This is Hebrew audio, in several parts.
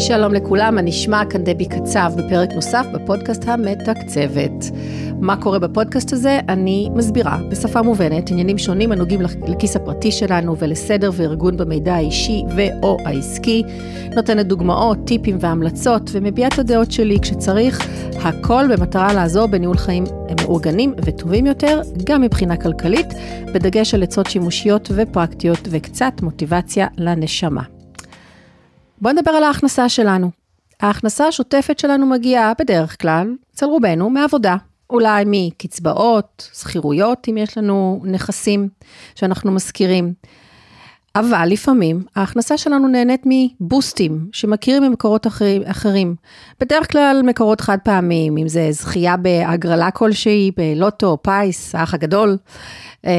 שלום לכולם, מה נשמע? כאן דבי קצב בפרק נוסף בפודקאסט המתקצבת. מה קורה בפודקאסט הזה? אני מסבירה בשפה מובנת עניינים שונים הנוגעים לכיס הפרטי שלנו ולסדר וארגון במידע האישי ו/או העסקי, נותנת דוגמאות, טיפים והמלצות ומביעה את הדעות שלי כשצריך, הכל במטרה לעזור בניהול חיים מאורגנים וטובים יותר, גם מבחינה כלכלית, בדגש על עצות שימושיות ופרקטיות וקצת מוטיבציה לנשמה. בואו נדבר על ההכנסה שלנו. ההכנסה השוטפת שלנו מגיעה בדרך כלל, אצל רובנו, מעבודה. אולי מקצבאות, שכירויות, אם יש לנו נכסים שאנחנו מזכירים. אבל לפעמים ההכנסה שלנו נהנית מבוסטים שמכירים ממקורות אחרים, אחרים. בדרך כלל מקורות חד פעמיים, אם זה זכייה בהגרלה כלשהי, בלוטו, פיס, האח הגדול, אמ,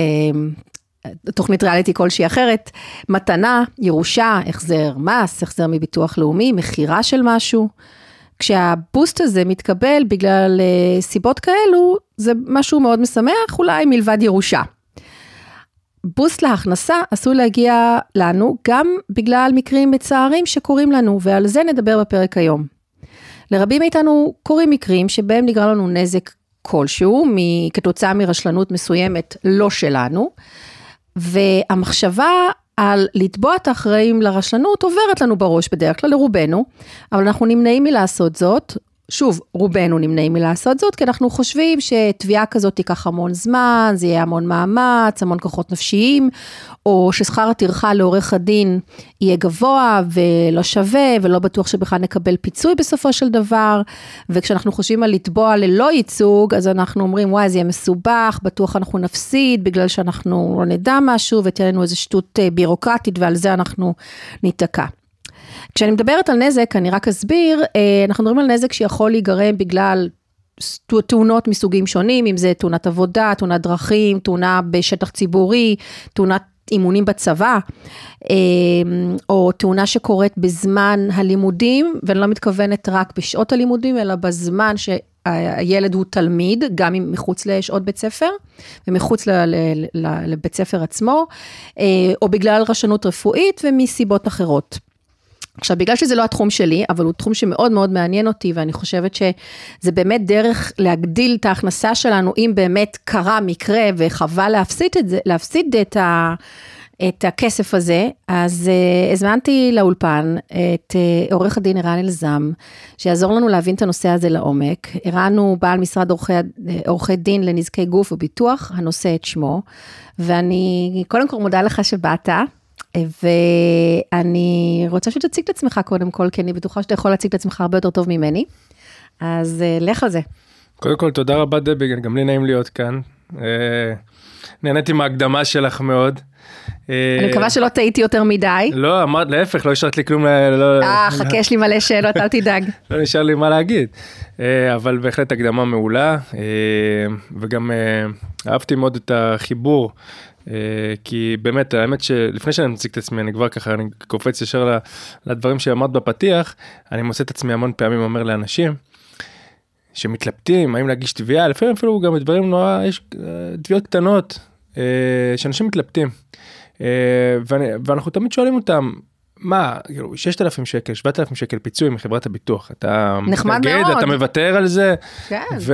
תוכנית ריאליטי כלשהי אחרת, מתנה, ירושה, החזר מס, החזר מביטוח לאומי, מכירה של משהו. כשהבוסט הזה מתקבל בגלל אה, סיבות כאלו, זה משהו מאוד משמח, אולי מלבד ירושה. בוסט להכנסה עשוי להגיע לנו גם בגלל מקרים מצערים שקורים לנו, ועל זה נדבר בפרק היום. לרבים מאיתנו קורים מקרים שבהם נגרם לנו נזק כלשהו, כתוצאה מרשלנות מסוימת לא שלנו, והמחשבה על לתבוע את האחראים לרשלנות עוברת לנו בראש בדרך כלל לרובנו, אבל אנחנו נמנעים מלעשות זאת. שוב, רובנו נמנעים מלעשות זאת, כי אנחנו חושבים שתביעה כזאת תיקח המון זמן, זה יהיה המון מאמץ, המון כוחות נפשיים, או ששכר הטרחה לעורך הדין יהיה גבוה ולא שווה, ולא בטוח שבכלל נקבל פיצוי בסופו של דבר, וכשאנחנו חושבים על לתבוע ללא ייצוג, אז אנחנו אומרים, וואי, זה יהיה מסובך, בטוח אנחנו נפסיד, בגלל שאנחנו לא נדע משהו, ותהיה לנו איזו שטות אה, בירוקרטית, ועל זה אנחנו ניתקע. כשאני מדברת על נזק, אני רק אסביר, אה, אנחנו מדברים על נזק שיכול להיגרם בגלל תאונות מסוגים שונים, אם זה תאונת עבודה, תאונת דרכים, תאונה בשטח ציבורי, תאונת אימונים בצבא, אמ, או תאונה שקורית בזמן הלימודים, ואני לא מתכוונת רק בשעות הלימודים, אלא בזמן שהילד הוא תלמיד, גם אם מחוץ לשעות בית ספר, ומחוץ ל- ל- ל- לבית ספר עצמו, אה, או בגלל רשנות רפואית ומסיבות אחרות. עכשיו, בגלל שזה לא התחום שלי, אבל הוא תחום שמאוד מאוד מעניין אותי, ואני חושבת שזה באמת דרך להגדיל את ההכנסה שלנו, אם באמת קרה מקרה וחבל להפסיד את זה, להפסיד את ה... את הכסף הזה, אז uh, הזמנתי לאולפן את uh, עורך הדין ערן אלזם, שיעזור לנו להבין את הנושא הזה לעומק. ערן הוא בעל משרד עורכי, עורכי דין לנזקי גוף וביטוח, הנושא את שמו, ואני קודם כל מודה לך שבאת. ואני רוצה שתציג את עצמך קודם כל, כי אני בטוחה שאתה יכול להציג את עצמך הרבה יותר טוב ממני. אז אה, לך על זה. קודם כל, תודה רבה דבי, גם לי נעים להיות כאן. אה, נהניתי מההקדמה שלך מאוד. אה, אני מקווה שלא טעיתי יותר מדי. לא, אמרת, להפך, לא השארת לי כלום. לא- אה, חכה, יש לי מלא שאלות, אל תדאג. לא נשאר לי מה להגיד. אבל בהחלט הקדמה מעולה, וגם אהבתי מאוד את החיבור אה, כי באמת האמת שלפני שאני מציג את עצמי אני כבר ככה אני קופץ ישר לדברים שאמרת בפתיח אני מוצא את עצמי המון פעמים אומר לאנשים. שמתלבטים האם להגיש תביעה לפעמים אפילו גם דברים נורא יש אה, תביעות קטנות אה, שאנשים מתלבטים ואני, ואנחנו תמיד שואלים אותם מה, כאילו, 6,000 שקל, 7,000 שקל פיצוי מחברת הביטוח, אתה מתנגד, מאוד. אתה מוותר על זה, כן. ו...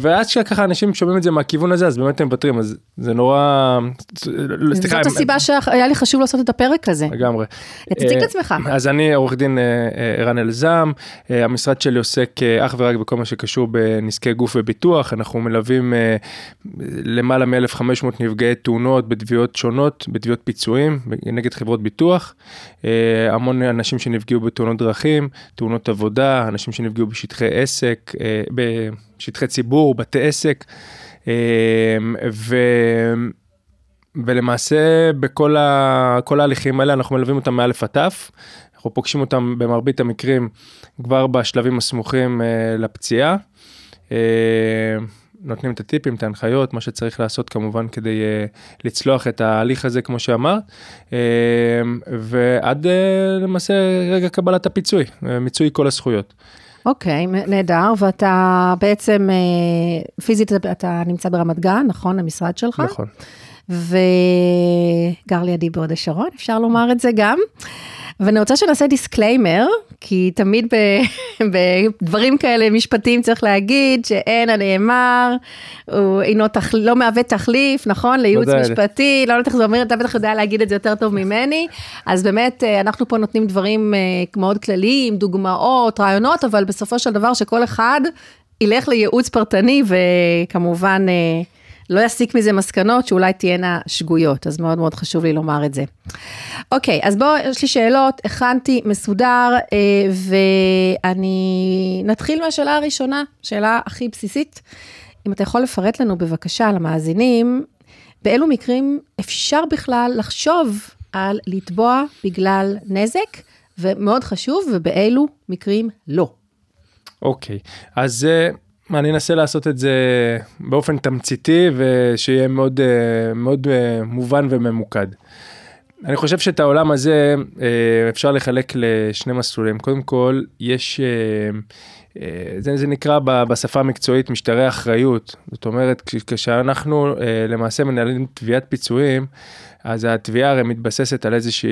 ואז שככה אנשים שומעים את זה מהכיוון הזה, אז באמת הם מוותרים, אז זה נורא... סליחה, זאת הם... הסיבה שהיה לי חשוב לעשות את הפרק הזה. לגמרי. תציג את אה, עצמך. אז אני עורך דין אה, אה, ערן אלזם, המשרד שלי עוסק אך ורק בכל מה שקשור בנזקי גוף וביטוח, אנחנו מלווים למעלה מ-1,500 נפגעי תאונות בתביעות שונות, בתביעות פיצויים, נגד חברות ביטוח. אה, המון אנשים שנפגעו בתאונות דרכים, תאונות עבודה, אנשים שנפגעו בשטחי עסק, אה, בשטחי ציבור, בתי עסק. אה, ו... ולמעשה בכל ה... ההליכים האלה אנחנו מלווים אותם מאלף עד תף, אנחנו פוגשים אותם במרבית המקרים כבר בשלבים הסמוכים לפציעה. נותנים את הטיפים, את ההנחיות, מה שצריך לעשות כמובן כדי uh, לצלוח את ההליך הזה כמו שאמרת, uh, ועד uh, למעשה רגע קבלת הפיצוי, uh, מיצוי כל הזכויות. אוקיי, okay, נהדר, ואתה בעצם, uh, פיזית אתה נמצא ברמת גן, נכון? המשרד שלך? נכון. וגר לידי בהוד השרון, אפשר לומר את זה גם. ואני רוצה שנעשה דיסקליימר, כי תמיד בדברים כאלה, משפטים, צריך להגיד שאין הנאמר, הוא אינו תח... לא מהווה תחליף, נכון? לייעוץ בודל. משפטי, לא יודעת איך זה אומר, אתה בטח יודע להגיד את זה יותר טוב ממני. אז באמת, אה, אנחנו פה נותנים דברים אה, מאוד כלליים, דוגמאות, רעיונות, אבל בסופו של דבר שכל אחד ילך לייעוץ פרטני, וכמובן... אה, לא יסיק מזה מסקנות שאולי תהיינה שגויות, אז מאוד מאוד חשוב לי לומר את זה. אוקיי, אז בואו, יש לי שאלות, הכנתי מסודר, אה, ואני... נתחיל מהשאלה הראשונה, שאלה הכי בסיסית. אם אתה יכול לפרט לנו בבקשה על המאזינים, באילו מקרים אפשר בכלל לחשוב על לתבוע בגלל נזק, ומאוד חשוב, ובאילו מקרים לא. אוקיי, okay. אז uh, אני אנסה לעשות את זה באופן תמציתי ושיהיה מאוד אה, מאוד אה, מובן וממוקד. אני חושב שאת העולם הזה אה, אפשר לחלק לשני מסלולים. קודם כל, יש, זה, זה נקרא בשפה המקצועית משטרי אחריות. זאת אומרת, כשאנחנו למעשה מנהלים תביעת פיצויים, אז התביעה הרי מתבססת על איזשהו,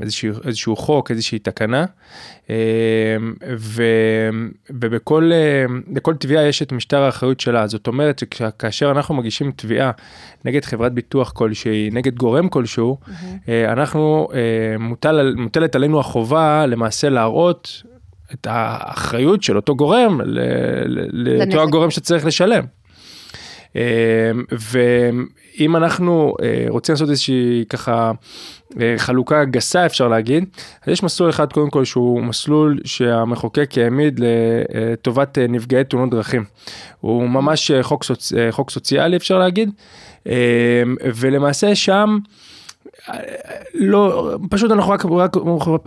איזשהו, איזשהו חוק, איזושהי תקנה, אמ, ו, ובכל אמ, תביעה יש את משטר האחריות שלה, זאת אומרת שכאשר אנחנו מגישים תביעה נגד חברת ביטוח כלשהי, נגד גורם כלשהו, mm-hmm. אנחנו, אה, מוטל, מוטלת עלינו החובה למעשה להראות את האחריות של אותו גורם, לאותו הגורם שצריך לשלם. אמ, ואם אם אנחנו אה, רוצים לעשות איזושהי ככה אה, חלוקה גסה אפשר להגיד, אז יש מסלול אחד קודם כל שהוא מסלול שהמחוקק העמיד לטובת אה, נפגעי תאונות דרכים. הוא ממש אה, חוק, סוצ... אה, חוק סוציאלי אפשר להגיד, אה, ולמעשה שם אה, לא, פשוט אנחנו רק, רק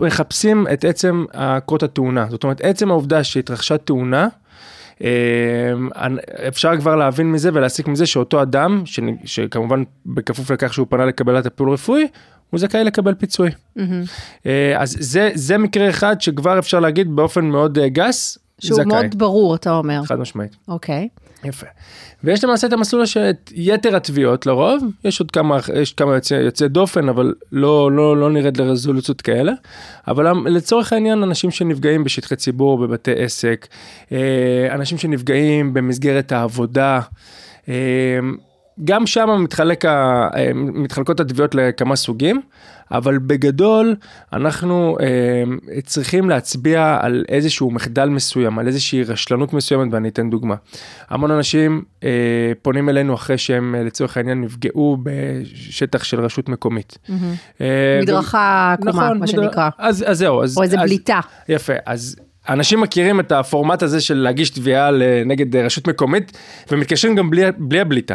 מחפשים את עצם קרות התאונה. זאת אומרת, עצם העובדה שהתרחשה תאונה, אמ, אפשר כבר להבין מזה ולהסיק מזה שאותו אדם, שכמובן בכפוף לכך שהוא פנה לקבלת הפעול רפואי, הוא זכאי לקבל פיצוי. אה, אז זה, זה מקרה אחד שכבר אפשר להגיד באופן מאוד אה, גס, שהוא זכאי. שהוא מאוד ברור, אתה אומר. חד משמעית. אוקיי. Okay. יפה. ויש למעשה את המסלול של יתר התביעות לרוב, יש עוד כמה, יש כמה יוצא, יוצא דופן, אבל לא, לא, לא נרד לרזולוציות כאלה. אבל לצורך העניין, אנשים שנפגעים בשטחי ציבור, בבתי עסק, אה, אנשים שנפגעים במסגרת העבודה, אה, גם שם מתחלק ה, אה, מתחלקות התביעות לכמה סוגים, אבל בגדול אנחנו אה, צריכים להצביע על איזשהו מחדל מסוים, על איזושהי רשלנות מסוימת, ואני אתן דוגמה. המון אנשים אה, פונים אלינו אחרי שהם אה, לצורך העניין נפגעו בשטח של רשות מקומית. Mm-hmm. אה, מדרכה ו... עקומה, נכון, מה מדר... שנקרא. אז, אז זהו. אז, או איזה אז, בליטה. יפה, אז... אנשים מכירים את הפורמט הזה של להגיש תביעה נגד רשות מקומית ומתקשרים גם בלי, בלי הבליטה.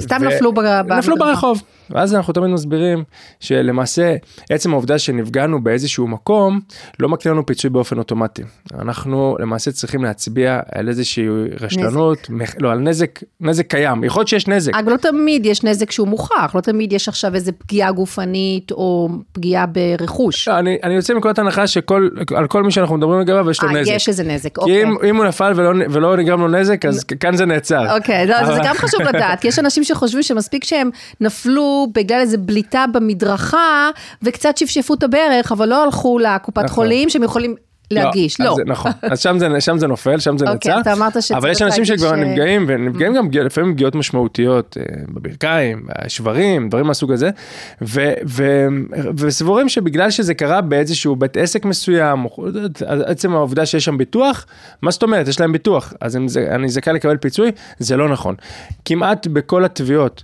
סתם נפלו ברחוב. נפלו ברחוב. ואז אנחנו תמיד מסבירים שלמעשה עצם העובדה שנפגענו באיזשהו מקום לא מקנה לנו פיצוי באופן אוטומטי. אנחנו למעשה צריכים להצביע על איזושהי רשלנות, נזק. לא, על נזק, נזק קיים, יכול להיות שיש נזק. אבל לא תמיד יש נזק שהוא מוכח, לא תמיד יש עכשיו איזה פגיעה גופנית או פגיעה ברכוש. לא, אני, אני יוצא מנקודת הנחה שעל כל מי שאנחנו מדברים לגביו יש לו 아, אה, נזק. יש איזה נזק, כי אוקיי. כי אם, אם הוא נפל ולא, ולא נגרם לו נזק, אז נ... כאן זה נעצר. אוקיי, לא, אבל... זה גם חשוב לדעת, כי יש אנשים שחושבים שמספיק שהם נפלו בגלל איזו בליטה במדרכה, וקצת שפשפו את הברך, אבל לא הלכו לקופת נכון. חולים, שהם יכולים להגיש, לא. לא. אז, נכון, אז שם זה, שם זה נופל, שם זה okay, נצא. אוקיי, אתה אמרת שצריך להגיש... אבל יש אנשים שכבר ש... אה, נפגעים, ונפגעים אה. גם לפעמים פגיעות משמעותיות אה, בברכיים, שברים, דברים מהסוג הזה, ו, ו, וסבורים שבגלל שזה קרה באיזשהו בית עסק מסוים, עצם העובדה שיש שם ביטוח, מה זאת אומרת, יש להם ביטוח, אז הם, אני זכאי לקבל פיצוי, זה לא נכון. כמעט בכל התביעות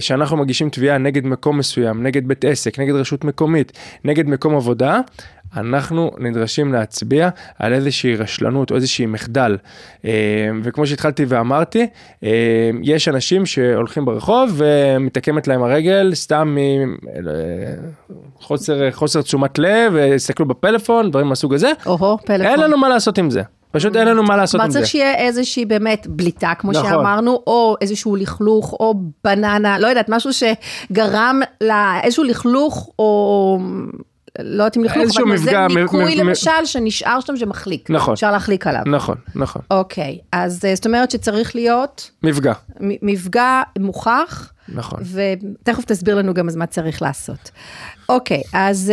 שאנחנו מגישים תביעה נגד מקום מסוים, נגד בית עסק, נגד רשות מקומית, נגד מקום עבודה, אנחנו נדרשים להצביע על איזושהי רשלנות או איזושהי מחדל. אה, וכמו שהתחלתי ואמרתי, אה, יש אנשים שהולכים ברחוב ומתעקמת להם הרגל סתם מחוסר אה, חוסר תשומת לב, הסתכלו בפלאפון, דברים מהסוג הזה. או-הו, פלאפון. אין לנו מה לעשות עם זה. פשוט אין לנו מה לעשות עם זה. כלומר צריך שיהיה איזושהי באמת בליטה, כמו נכון. שאמרנו, או איזשהו לכלוך, או בננה, לא יודעת, משהו שגרם לאיזשהו לכלוך, או לא יודעת אם לכלוך, אבל זה ניקוי למשל שנשאר שם שמחליק. נכון. אפשר להחליק עליו. נכון, נכון. אוקיי, אז אה, זאת אומרת שצריך להיות... מפגע. מפגע מוכח. נכון. ותכף תסביר לנו גם אז מה צריך לעשות. אוקיי, אז,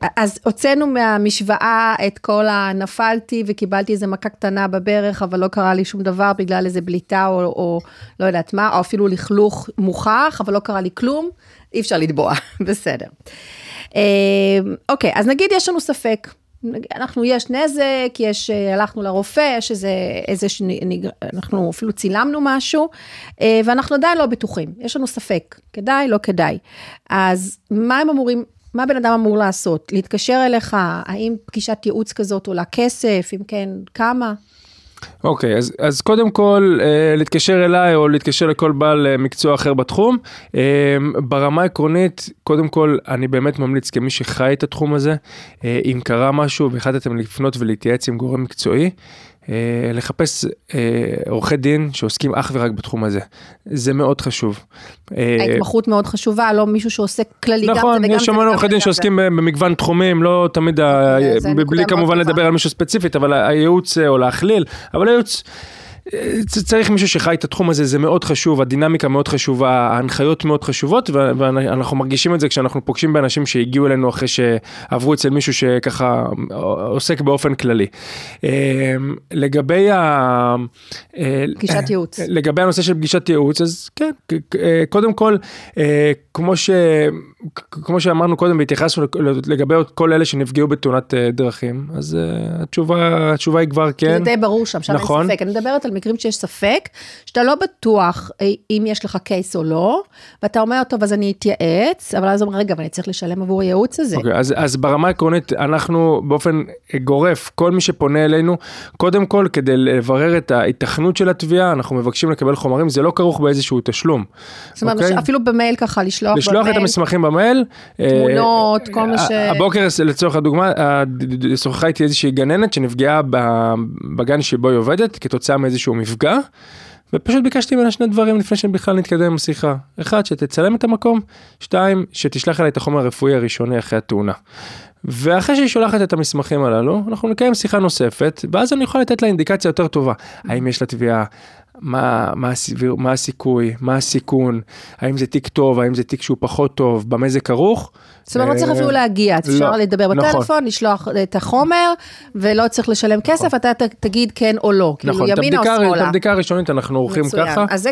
אה, אז הוצאנו מהמשוואה את כל הנפלתי וקיבלתי איזה מכה קטנה בברך, אבל לא קרה לי שום דבר בגלל איזה בליטה או, או לא יודעת מה, או אפילו לכלוך מוכח, אבל לא קרה לי כלום, אי אפשר לתבוע, בסדר. אמ, אוקיי, אז נגיד יש לנו ספק. אנחנו יש נזק, יש, אה, הלכנו לרופא, יש איזה, איזה, אנחנו אפילו צילמנו משהו, אה, ואנחנו עדיין לא בטוחים, יש לנו ספק, כדאי, לא כדאי. אז מה הם אמורים, מה בן אדם אמור לעשות? להתקשר אליך, האם פגישת ייעוץ כזאת עולה כסף, אם כן, כמה? אוקיי, okay, אז, אז קודם כל, אה, להתקשר אליי או להתקשר לכל בעל אה, מקצוע אחר בתחום. אה, ברמה העקרונית, קודם כל, אני באמת ממליץ כמי שחי את התחום הזה, אה, אם קרה משהו והחלטתם לפנות ולהתייעץ עם גורם מקצועי, אה, לחפש אה, עורכי דין שעוסקים אך ורק בתחום הזה. זה מאוד חשוב. אה, ההתמחות מאוד חשובה, לא מישהו שעוסק כללי נכון, גם זה וגם זה. נכון, יש המון עורכי דין שעוסקים במגוון תחומים, לא תמיד, בלי כמובן לדבר על מישהו ספציפית, אבל הייעוץ או להכליל, אבל הייעוץ... צריך מישהו שחי את התחום הזה, זה מאוד חשוב, הדינמיקה מאוד חשובה, ההנחיות מאוד חשובות, ואנחנו מרגישים את זה כשאנחנו פוגשים באנשים שהגיעו אלינו אחרי שעברו אצל מישהו שככה אה, עוסק באופן כללי. אה, לגבי ה... אה, פגישת ייעוץ. לגבי הנושא של פגישת ייעוץ, אז כן, קודם כל, כמו, ש... כמו שאמרנו קודם, והתייחסנו לגבי כל אלה שנפגעו בתאונת דרכים, אז התשובה, התשובה היא כבר כן. זה די ברור שם, שם נכון. אין ספק. אני מדברת על במקרים שיש ספק, שאתה לא בטוח אה, אם יש לך קייס או לא, ואתה אומר, טוב, אז אני אתייעץ, אבל אז אומר, רגע, אבל אני צריך לשלם עבור הייעוץ הזה. Okay, אוקיי, אז, אז ברמה העקרונית, אנחנו באופן גורף, כל מי שפונה אלינו, קודם כל, כדי לברר את ההיתכנות של התביעה, אנחנו מבקשים לקבל חומרים, זה לא כרוך באיזשהו תשלום. זאת אומרת, okay? אוקיי? אפילו במייל ככה, לשלוח, לשלוח במייל. לשלוח את המסמכים במייל. אה, תמונות, אה, כל מה ש... הבוקר, לצורך הדוגמה, שוחחה איתי איזושהי גננת שנפגעה בגן שבו היא עובדת, כתוצאה מאיזשהו... איזשהו מפגע. ופשוט ביקשתי ממנה שני דברים לפני שבכלל נתקדם עם השיחה. אחד, שתצלם את המקום, שתיים, שתשלח אליי את החומר הרפואי הראשוני אחרי התאונה. ואחרי שהיא שולחת את המסמכים הללו, אנחנו נקיים שיחה נוספת, ואז אני יכול לתת לה אינדיקציה יותר טובה. האם יש לה תביעה? מה, מה, הסביר, מה הסיכוי, מה הסיכון, האם זה תיק טוב, האם זה תיק שהוא פחות טוב, במה זה כרוך. זאת אומרת, לא צריך אה, אפילו להגיע, לא, אפשר לדבר נכון. בטלפון, לשלוח את החומר, ולא צריך לשלם נכון. כסף, אתה תגיד כן או לא, כאילו נכון, ימינה או שמאלה. נכון, את הבדיקה הראשונית אנחנו עורכים ככה. אז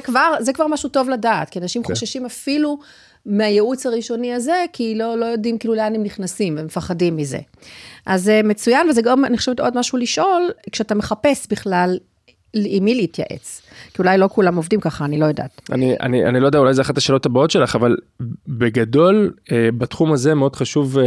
זה כבר משהו טוב לדעת, כי אנשים כן. חוששים אפילו מהייעוץ הראשוני הזה, כי לא, לא יודעים כאילו לאן הם נכנסים, הם מפחדים מזה. אז אה, מצוין, וזה גם, אני חושבת, עוד משהו לשאול, כשאתה מחפש בכלל עם מי להתייעץ. כי אולי לא כולם עובדים ככה, אני לא יודעת. אני, אני, אני לא יודע, אולי זו אחת השאלות הבאות שלך, אבל בגדול, אה, בתחום הזה מאוד חשוב, אה,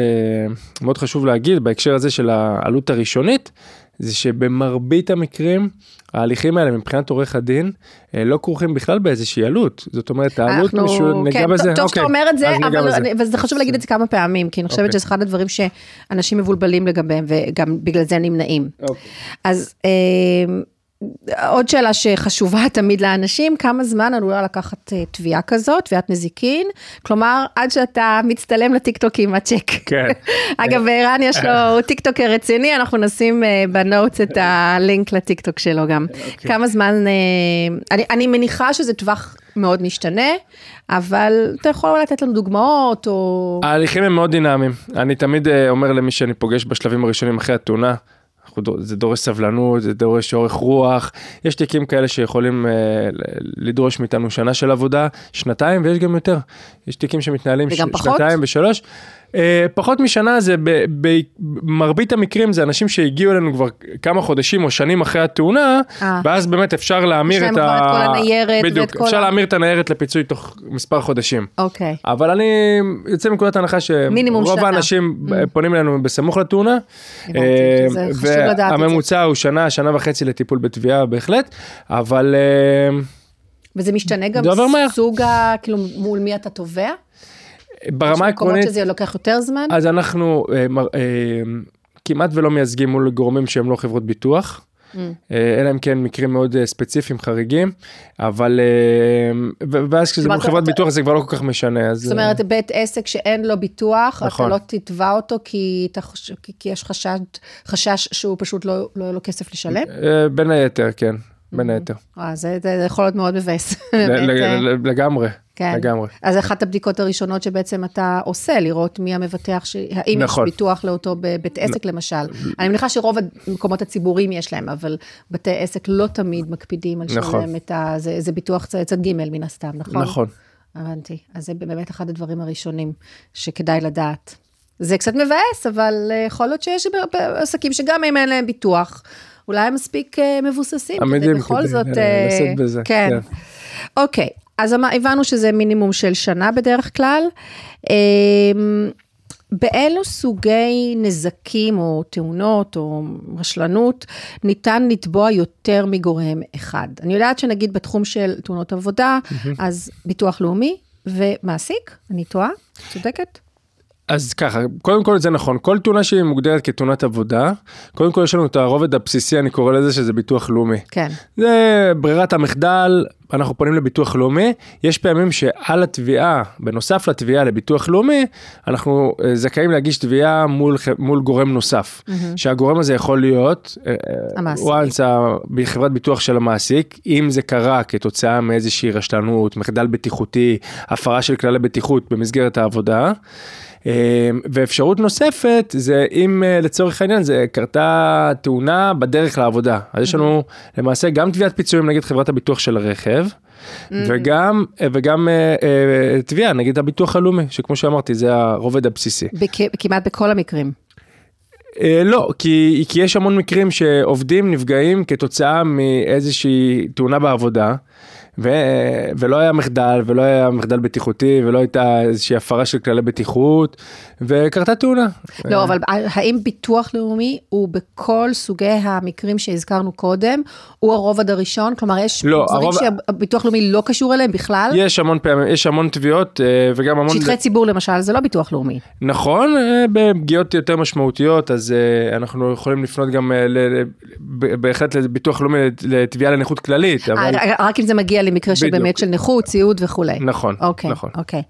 מאוד חשוב להגיד, בהקשר הזה של העלות הראשונית, זה שבמרבית המקרים ההליכים האלה מבחינת עורך הדין אה, לא כרוכים בכלל באיזושהי עלות. זאת אומרת העלות, אנחנו... מישהו כן, נגע כן, בזה, טוב, אוקיי, שאתה אומר את זה, אבל בזה. אני, וזה חשוב להגיד את זה כמה פעמים, כי אני חושבת אוקיי. שזה אחד הדברים שאנשים מבולבלים לגביהם וגם בגלל זה נמנעים. אוקיי. אז... אה, עוד שאלה שחשובה תמיד לאנשים, כמה זמן עלולה לקחת אה, תביעה כזאת, תביעת נזיקין? כלומר, עד שאתה מצטלם לטיקטוק עם הצ'ק. כן. אגב, ערן יש לו, טיקטוק רציני, אנחנו נשים אה, בנוטס את הלינק לטיקטוק שלו גם. אוקיי. כמה זמן, אה, אני, אני מניחה שזה טווח מאוד משתנה, אבל אתה יכול לתת לנו דוגמאות או... ההליכים הם מאוד דינמיים. אני תמיד אומר למי שאני פוגש בשלבים הראשונים אחרי התאונה, זה דורש סבלנות, זה דורש אורך רוח, יש תיקים כאלה שיכולים אה, לדרוש מאיתנו שנה של עבודה, שנתיים ויש גם יותר. יש תיקים שמתנהלים ש- פחות? שנתיים ושלוש. אה, פחות משנה זה במרבית המקרים זה אנשים שהגיעו אלינו כבר כמה חודשים או שנים אחרי התאונה, אה. ואז באמת אפשר להמיר את ה... יש להם כבר את כל הניירת בדיוק, אפשר להמיר את הניירת לפיצוי תוך מספר חודשים. אוקיי. אבל אני יוצא מנקודת הנחה שרוב האנשים mm. אה, פונים אלינו בסמוך לתאונה. והממוצע הוא שנה, שנה וחצי לטיפול בתביעה בהחלט, אבל... וזה משתנה גם סוג ה... כאילו מול מי אתה תובע? ברמה העקרונית, יש מקומות שזה לוקח יותר זמן? אז אנחנו אה, מר, אה, כמעט ולא מייצגים מול גורמים שהם לא חברות ביטוח. Mm. אה, אלא אם כן מקרים מאוד אה, ספציפיים חריגים אבל אה, ואז כשזה מול חברת ביטוח זה כבר לא כל כך משנה אז זאת אומרת בית עסק שאין לו ביטוח נכון. אתה לא תתבע אותו כי, אתה חוש... כי יש חשש חשש שהוא פשוט לא לא לו כסף לשלם בין היתר כן בין mm-hmm. היתר. זה יכול להיות מאוד מבאס. לגמרי. כן. לגמרי. אז אחת הבדיקות הראשונות שבעצם אתה עושה, לראות מי המבטח, ש... האם נכון. יש ביטוח לאותו בית עסק נ... למשל. אני מניחה שרוב המקומות הציבוריים יש להם, אבל בתי עסק לא תמיד מקפידים על נכון. שלהם את ה... זה, זה ביטוח צד ג' מן הסתם, נכון? נכון. הבנתי. אז זה באמת אחד הדברים הראשונים שכדאי לדעת. זה קצת מבאס, אבל אה, יכול להיות שיש עסקים שגם אם אין להם ביטוח, אולי הם מספיק אה, מבוססים, כדי בכל כדי זאת... לשאת אה, בזה. כן. כן. אוקיי, אז אמ, הבנו שזה מינימום של שנה בדרך כלל. אמ, באילו סוגי נזקים או תאונות או רשלנות ניתן לתבוע יותר מגורם אחד? אני יודעת שנגיד בתחום של תאונות עבודה, אז ביטוח לאומי ומעסיק, אני טועה? צודקת? אז ככה, קודם כל זה נכון, כל תאונה שהיא מוגדרת כתאונת עבודה, קודם כל יש לנו את הרובד הבסיסי, אני קורא לזה שזה ביטוח לאומי. כן. זה ברירת המחדל, אנחנו פונים לביטוח לאומי, יש פעמים שעל התביעה, בנוסף לתביעה לביטוח לאומי, אנחנו אה, זכאים להגיש תביעה מול, מול גורם נוסף, mm-hmm. שהגורם הזה יכול להיות, אה, אה, המעסיק, once, בחברת ביטוח של המעסיק, אם זה קרה כתוצאה מאיזושהי רשלנות, מחדל בטיחותי, הפרה של כללי בטיחות במסגרת העבודה. אמ, ואפשרות נוספת זה אם אה, לצורך העניין זה קרתה תאונה בדרך לעבודה. אז יש לנו mm-hmm. למעשה גם תביעת פיצויים נגד חברת הביטוח של הרכב. Mm-hmm. וגם, אה, וגם אה, תביעה נגד הביטוח הלאומי, שכמו שאמרתי, זה הרובד הבסיסי. בכ- כמעט בכל המקרים. Uh, לא, כי, כי יש המון מקרים שעובדים נפגעים כתוצאה מאיזושהי תאונה בעבודה. ו... ולא היה מחדל, ולא היה מחדל בטיחותי, ולא הייתה איזושהי הפרה של כללי בטיחות, וקרתה תאונה. לא, אה. אבל האם ביטוח לאומי הוא בכל סוגי המקרים שהזכרנו קודם, הוא הרובד הראשון? כלומר, יש לא, דברים הרוב... שהביטוח לאומי לא קשור אליהם בכלל? יש המון פעמים, יש המון תביעות, אה, וגם המון... שטחי ציבור למשל, זה לא ביטוח לאומי. נכון, אה, בפגיעות יותר משמעותיות, אז אנחנו יכולים לפנות גם ל... בהחלט לביטוח לאומי לתביעה לנכות כללית, אבל... רק אם זה מגיע למקרה בדיוק. שבאמת של נכות, ציוד וכולי. נכון, אוקיי, נכון. אוקיי.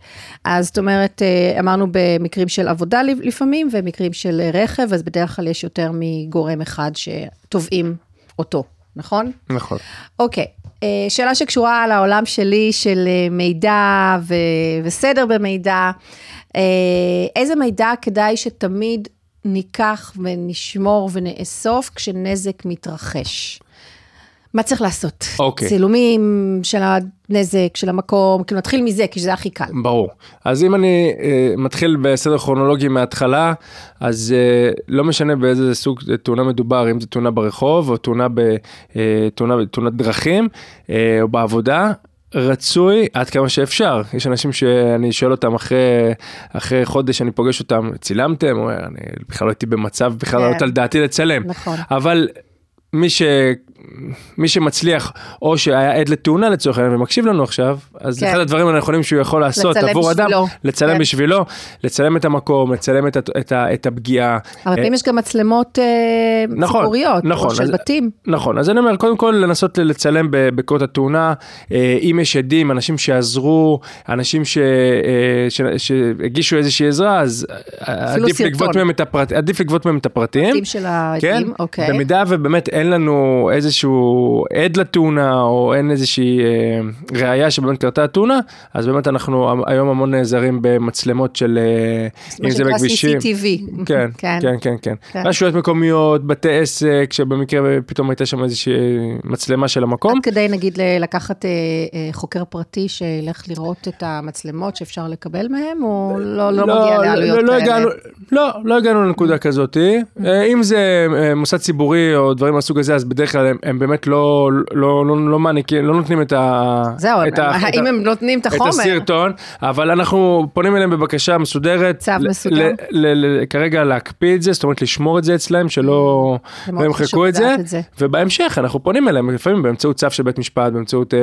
אז זאת אומרת, אה, אמרנו במקרים של עבודה לפעמים, ומקרים של אה, רכב, אז בדרך כלל יש יותר מגורם אחד שתובעים אותו, נכון? נכון. אוקיי. אה, שאלה שקשורה לעולם שלי של מידע ו... וסדר במידע. איזה מידע כדאי שתמיד ניקח ונשמור ונאסוף כשנזק מתרחש? מה צריך לעשות? אוקיי. צילומים של הנזק, של המקום, כאילו נתחיל מזה, כי זה הכי קל. ברור. אז אם אני uh, מתחיל בסדר כרונולוגי מההתחלה, אז uh, לא משנה באיזה סוג אה, תאונה מדובר, אם זו תאונה ברחוב, או תאונה ב, uh, תאונה, תאונת דרכים, uh, או בעבודה, רצוי עד כמה שאפשר. יש אנשים שאני שואל אותם אחרי, אחרי חודש, אני פוגש אותם, צילמתם? אני בכלל לא הייתי במצב, בכלל כן. לעלות על דעתי לצלם. נכון. אבל מי, ש... מי שמצליח, או שהיה עד לתאונה לצורך העניין ומקשיב לנו עכשיו, אז כן. אחד הדברים הנכונים שהוא יכול לעשות עבור בשבילו. אדם, לצלם כן. בשבילו, לצלם את המקום, לצלם את, את, את הפגיעה. הרבה אה, פעמים יש גם מצלמות אה, נכון, ציבוריות, נכון, של אז, בתים. נכון, אז אני אומר, קודם כל לנסות לצלם בקרות התאונה, אה, אם יש עדים, אנשים שעזרו, אנשים ש, ש, שהגישו איזושהי עזרה, אז עדיף לגבות, מהם את הפרט, עדיף לגבות מהם את הפרטים. הפרטים של כן? העדים, כן? אוקיי. במידה ובאמת אין לנו איזשהו עד לתאונה או אין איזושהי אה, ראייה שבאמת קרתה תאונה אז באמת אנחנו היום המון נעזרים במצלמות של אה, אם זה בכבישים. CCTV. כן, כן, כן, כן, כן. כן. רשויות מקומיות, בתי עסק, שבמקרה פתאום הייתה שם איזושהי מצלמה של המקום. עד כדי נגיד לקחת אה, אה, חוקר פרטי שילך לראות את המצלמות שאפשר לקבל מהם או לא, לא, לא מגיע לא, לעלויות לא, כאלה? לא, לא הגענו לנקודה כזאת. אה, אם זה אה, מוסד ציבורי או דברים מהסוג הזה אז בדרך כלל הם, הם באמת לא לא לא לא לא מעניקים לא נותנים את ה... זהו, את הם, ה, האם ה, הם נותנים את החומר? את הסרטון, אבל אנחנו פונים אליהם בבקשה מסודרת. צו מסודר. כרגע להקפיא את זה, זאת אומרת לשמור את זה אצלהם, שלא ימחקו את את זה, ובהמשך אנחנו פונים אליהם לפעמים באמצעות צו של בית משפט, באמצעות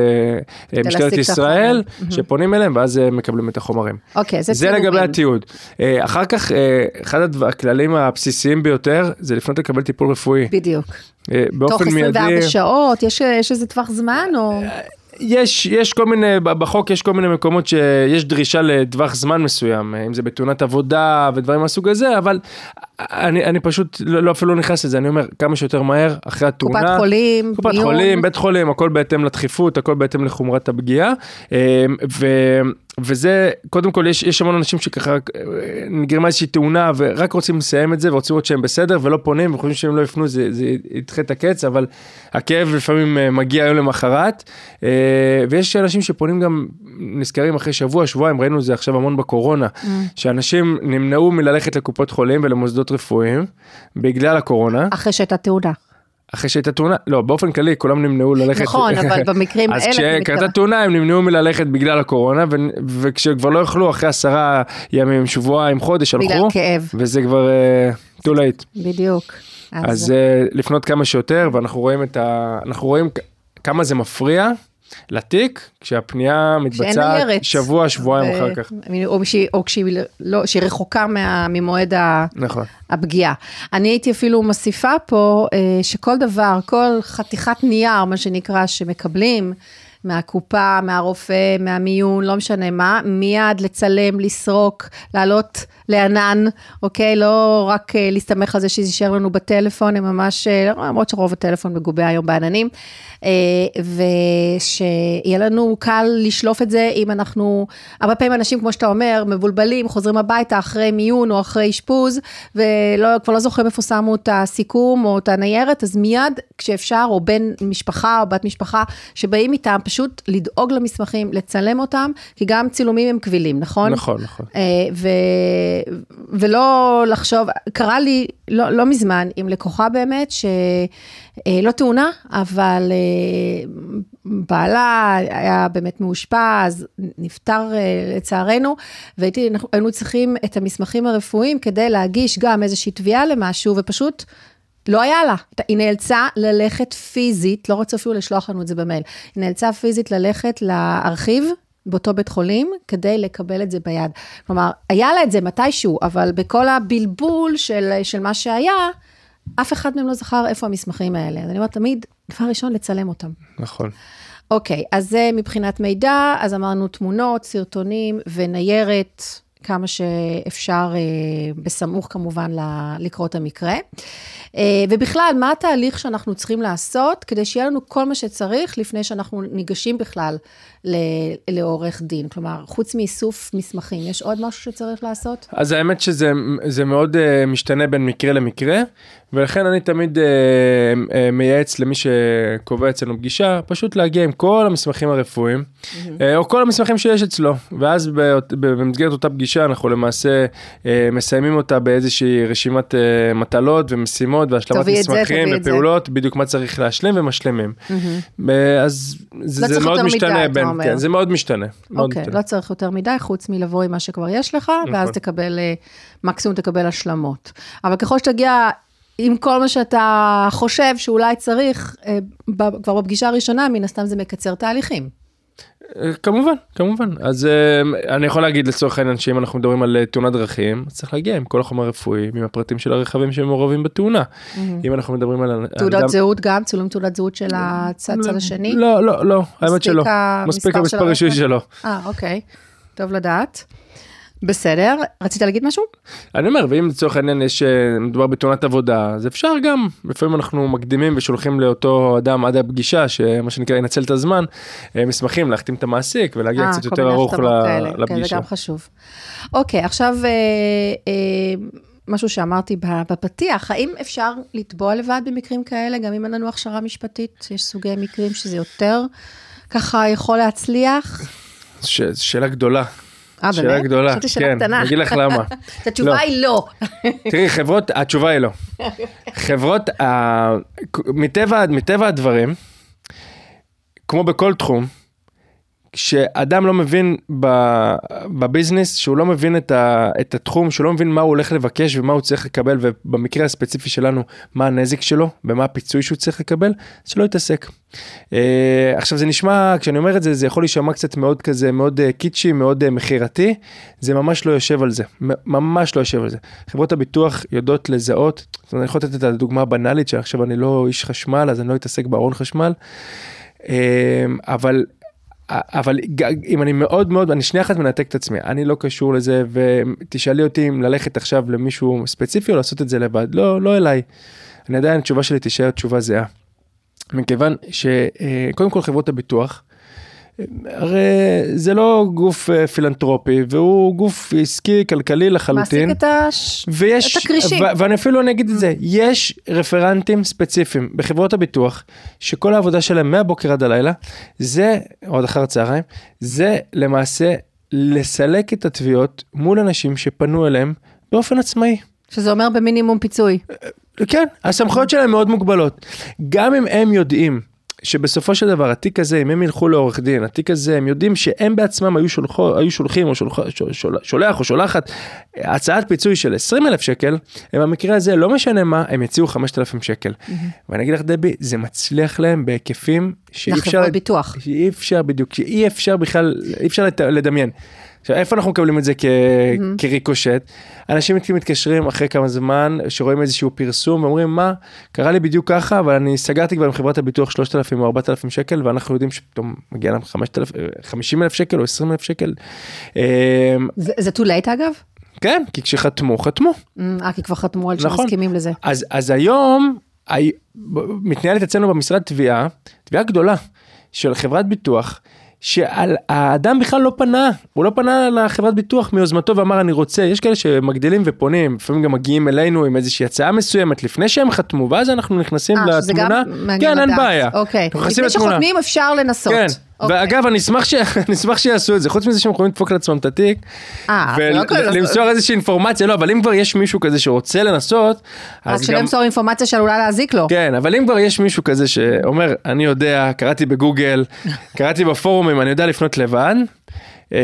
uh, משטרת ישראל, שפונים אליהם ואז הם אה, מקבלים את החומרים. אוקיי, זה זה לגבי התיעוד. Uh, אחר כך, uh, אחד הכללים הבסיסיים ביותר זה לפנות לקבל טיפול רפואי. בדיוק. אה, באופן מיידי. תוך 24 שעות? יש, אה, יש איזה טווח זמן או... אה, יש, יש כל מיני, בחוק יש כל מיני מקומות שיש דרישה לטווח זמן מסוים, אם זה בתאונת עבודה ודברים מהסוג הזה, אבל אני, אני פשוט לא, לא אפילו לא נכנס לזה, אני אומר כמה שיותר מהר, אחרי התאונה. קופת חולים, קופת ביום. קופת חולים, בית חולים, הכל בהתאם לדחיפות, הכל בהתאם לחומרת הפגיעה. ו... וזה קודם כל יש, יש המון אנשים שככה אה, נגרמה איזושהי תאונה ורק רוצים לסיים את זה ורוצים לראות שהם בסדר ולא פונים וחושבים שהם לא יפנו זה, זה ידחה את הקץ אבל הכאב לפעמים אה, מגיע היום למחרת אה, ויש אנשים שפונים גם נזכרים אחרי שבוע שבועיים ראינו את זה עכשיו המון בקורונה mm. שאנשים נמנעו מללכת לקופות חולים ולמוסדות רפואיים בגלל הקורונה אחרי שהייתה תאונה אחרי שהייתה תאונה, לא, באופן כללי כולם נמנעו ללכת. נכון, אבל במקרים אז האלה... אז כשקרתה תאונה הם נמנעו מללכת בגלל הקורונה, וכשכבר לא יכלו, אחרי עשרה ימים, שבועיים, חודש, הלכו. בגלל כאב. וזה כבר uh, too late. בדיוק. אז, אה, לפנות כמה שיותר, ואנחנו רואים, ה... רואים כמה זה מפריע. לתיק כשהפנייה מתבצעת שבוע שבועיים ו... אחר כך. או, כש... או כשהיא לא, רחוקה מה... ממועד ה... נכון. הפגיעה. אני הייתי אפילו מוסיפה פה אה, שכל דבר, כל חתיכת נייר מה שנקרא שמקבלים, מהקופה, מהרופא, מהמיון, לא משנה מה, מיד לצלם, לסרוק, לעלות לענן, אוקיי? לא רק אה, להסתמך על זה שזה יישאר לנו בטלפון, הם ממש, אה, למרות שרוב הטלפון מגובה היום בעננים, אה, ושיהיה לנו קל לשלוף את זה אם אנחנו, הרבה פעמים אנשים, כמו שאתה אומר, מבולבלים, חוזרים הביתה אחרי מיון או אחרי אשפוז, וכבר לא זוכרים איפה שמו את הסיכום או את הניירת, אז מיד כשאפשר, או בן משפחה או בת משפחה, שבאים איתם, פשוט לדאוג למסמכים, לצלם אותם, כי גם צילומים הם קבילים, נכון? נכון, נכון. אה, ו... ולא לחשוב, קרה לי לא, לא מזמן עם לקוחה באמת, שלא אה, תאונה, אבל אה, בעלה היה באמת מאושפז, נפטר לצערנו, והיינו צריכים את המסמכים הרפואיים כדי להגיש גם איזושהי תביעה למשהו, ופשוט... לא היה לה. היא נאלצה ללכת פיזית, לא רצו אפילו לשלוח לנו את זה במייל, היא נאלצה פיזית ללכת לארכיב. באותו בית חולים, כדי לקבל את זה ביד. כלומר, היה לה את זה מתישהו, אבל בכל הבלבול של, של מה שהיה, אף אחד מהם לא זכר איפה המסמכים האלה. אז אני אומרת, תמיד, דבר ראשון, לצלם אותם. נכון. אוקיי, אז זה אה, מבחינת מידע, אז אמרנו תמונות, סרטונים וניירת. כמה שאפשר, אה, בסמוך כמובן לקרוא את המקרה. אה, ובכלל, מה התהליך שאנחנו צריכים לעשות כדי שיהיה לנו כל מה שצריך לפני שאנחנו ניגשים בכלל לעורך דין? כלומר, חוץ מאיסוף מסמכים, יש עוד משהו שצריך לעשות? אז האמת שזה מאוד אה, משתנה בין מקרה למקרה, ולכן אני תמיד אה, אה, מייעץ למי שקובע אצלנו פגישה, פשוט להגיע עם כל המסמכים הרפואיים, או כל המסמכים שיש אצלו, ואז במסגרת אותה פגישה אנחנו למעשה מסיימים אותה באיזושהי רשימת מטלות ומשימות והשלמת מסמכים ופעולות, בדיוק מה צריך להשלים ומשלמים. אז זה לא מאוד משתנה בין, אומר. כן, זה מאוד משתנה. אוקיי, okay, לא צריך יותר מדי, חוץ מלבוא עם מה שכבר יש לך, נכון. ואז תקבל, אה, מקסימום תקבל השלמות. אבל ככל שתגיע עם כל מה שאתה חושב שאולי צריך, אה, כבר בפגישה הראשונה, מן הסתם זה מקצר תהליכים. אה, כמובן כמובן אז אה, אני יכול להגיד לצורך העניין שאם אנחנו מדברים על אה, תאונת דרכים צריך להגיע עם כל החומר הרפואי עם הפרטים של הרכבים שמעורבים בתאונה. Mm-hmm. אם אנחנו מדברים על תעודת זהות גם צילום תעודת זהות של הצד לא, השני לא לא לא האמת שלא מספיק המספר הרישוי שלו. אה אוקיי טוב לדעת. בסדר, רצית להגיד משהו? אני אומר, ואם לצורך העניין יש, אה, מדובר בתאונת עבודה, אז אפשר גם, לפעמים אנחנו מקדימים ושולחים לאותו אדם עד הפגישה, שמה שנקרא ינצל את הזמן, אה, מסמכים להחתים את המעסיק ולהגיע 아, אה, קצת יותר ארוך לפגישה. כן, זה גם חשוב. אוקיי, עכשיו אה, אה, משהו שאמרתי בפתיח, האם אפשר לתבוע לבד במקרים כאלה, גם אם אין לנו הכשרה משפטית, יש סוגי מקרים שזה יותר ככה יכול להצליח? ש... שאלה גדולה. אה, באמת? שאלה גדולה, כן, אני אגיד לך למה. התשובה לא. היא לא. תראי, חברות, התשובה היא לא. חברות, מטבע הדברים, כמו בכל תחום, כשאדם לא מבין בביזנס, שהוא לא מבין את, ה, את התחום, שהוא לא מבין מה הוא הולך לבקש ומה הוא צריך לקבל, ובמקרה הספציפי שלנו, מה הנזק שלו ומה הפיצוי שהוא צריך לקבל, אז שלא יתעסק. Uh, עכשיו זה נשמע, כשאני אומר את זה, זה יכול להישמע קצת מאוד כזה, מאוד uh, קיצ'י, מאוד uh, מכירתי, זה ממש לא יושב על זה, ממש לא יושב על זה. חברות הביטוח יודעות לזהות, זאת אומרת, אני יכול לתת את הדוגמה הבנאלית שעכשיו אני לא איש חשמל, אז אני לא אתעסק בארון חשמל. אבל אבל אם אני מאוד מאוד אני שנייה אחת מנתק את עצמי אני לא קשור לזה ותשאלי אותי אם ללכת עכשיו למישהו ספציפי או לעשות את זה לבד לא לא אליי. אני עדיין התשובה שלי תישאר תשובה זהה. מכיוון שקודם אה, כל חברות הביטוח הרי זה לא גוף אה, פילנטרופי, והוא גוף עסקי, כלכלי לחלוטין. מעסיק את, הש... ויש, את הקרישים. ו- ואני אפילו אני לא אגיד את זה, יש רפרנטים ספציפיים בחברות הביטוח, שכל העבודה שלהם מהבוקר עד הלילה, זה, או עד אחר הצהריים, זה למעשה לסלק את התביעות מול אנשים שפנו אליהם באופן עצמאי. שזה אומר במינימום פיצוי. אה, כן, הסמכויות שלהם מאוד מוגבלות. גם אם הם יודעים שבסופו של דבר התיק הזה אם הם ילכו לעורך דין התיק הזה הם יודעים שהם בעצמם היו, שולחו, היו שולחים או שולח, שולח או שולחת הצעת פיצוי של 20,000 שקל הם במקרה הזה לא משנה מה הם יציעו 5,000 שקל. Mm-hmm. ואני אגיד לך דבי זה מצליח להם בהיקפים שאי אפשר, לחברות ביטוח. שאי אפשר בדיוק שאי אפשר בכלל אי אפשר לדמיין. עכשיו איפה אנחנו מקבלים את זה כ... mm-hmm. כריקושט? אנשים מתקשרים אחרי כמה זמן שרואים איזשהו פרסום ואומרים מה קרה לי בדיוק ככה אבל אני סגרתי כבר עם חברת הביטוח 3,000 או 4,000 שקל ואנחנו יודעים שפתאום מגיע להם 50,000 אה, שקל או 20,000 שקל. אמ, זה, זה too late אגב? כן כי כשחתמו חתמו. אמ, אה כי כבר חתמו על נכון. שמסכימים לזה. אז, אז היום מתנהלת אצלנו במשרד תביעה תביעה גדולה של חברת ביטוח. שהאדם בכלל לא פנה, הוא לא פנה לחברת ביטוח מיוזמתו ואמר אני רוצה, יש כאלה שמגדילים ופונים, לפעמים גם מגיעים אלינו עם איזושהי הצעה מסוימת לפני שהם חתמו, ואז אנחנו נכנסים 아, אה, לתמונה, כן אין בעיה, אוקיי, לפני שחותמים אפשר לנסות. כן. אוקיי. ואגב, אני אשמח, שיעשו את זה, חוץ מזה שהם יכולים לדפוק לעצמם את התיק, אה, ולמסור לא איזושהי אינפורמציה, לא, אבל אם כבר יש מישהו כזה שרוצה לנסות, אז, אז שלא ימסור אינפורמציה שעלולה להזיק לו. כן, אבל אם כבר יש מישהו כזה שאומר, אני יודע, קראתי בגוגל, קראתי בפורומים, אני יודע לפנות לבד, אה,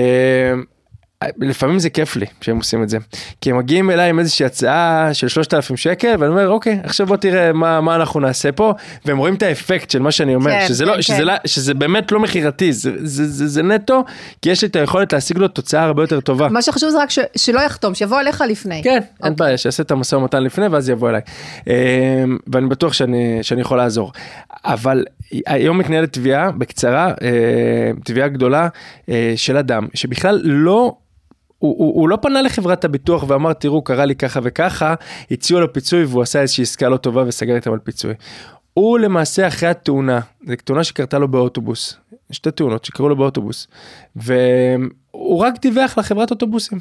לפעמים זה כיף לי שהם עושים את זה כי הם מגיעים אליי עם איזושהי הצעה של 3,000 שקל ואני אומר אוקיי עכשיו בוא תראה מה, מה אנחנו נעשה פה והם רואים את האפקט של מה שאני אומר כן, שזה, כן, לא, כן. שזה, כן. לא, שזה באמת לא מכירתי זה, זה, זה, זה נטו כי יש לי את היכולת להשיג לו תוצאה הרבה יותר טובה. מה שחשוב זה רק ש, שלא יחתום שיבוא אליך לפני. כן okay. אין אוקיי. בעיה שיעשה את המשא ומתן לפני ואז יבוא אליי אמ, ואני בטוח שאני, שאני יכול לעזור אבל היום מתנהלת תביעה בקצרה אמ, תביעה גדולה אה, של אדם שבכלל לא. הוא, הוא, הוא לא פנה לחברת הביטוח ואמר תראו קרה לי ככה וככה הציעו לו פיצוי והוא עשה איזושהי עסקה לא טובה וסגר איתם על פיצוי. הוא למעשה אחרי התאונה, זו תאונה שקרתה לו באוטובוס, שתי תאונות שקרו לו באוטובוס, והוא רק דיווח לחברת אוטובוסים.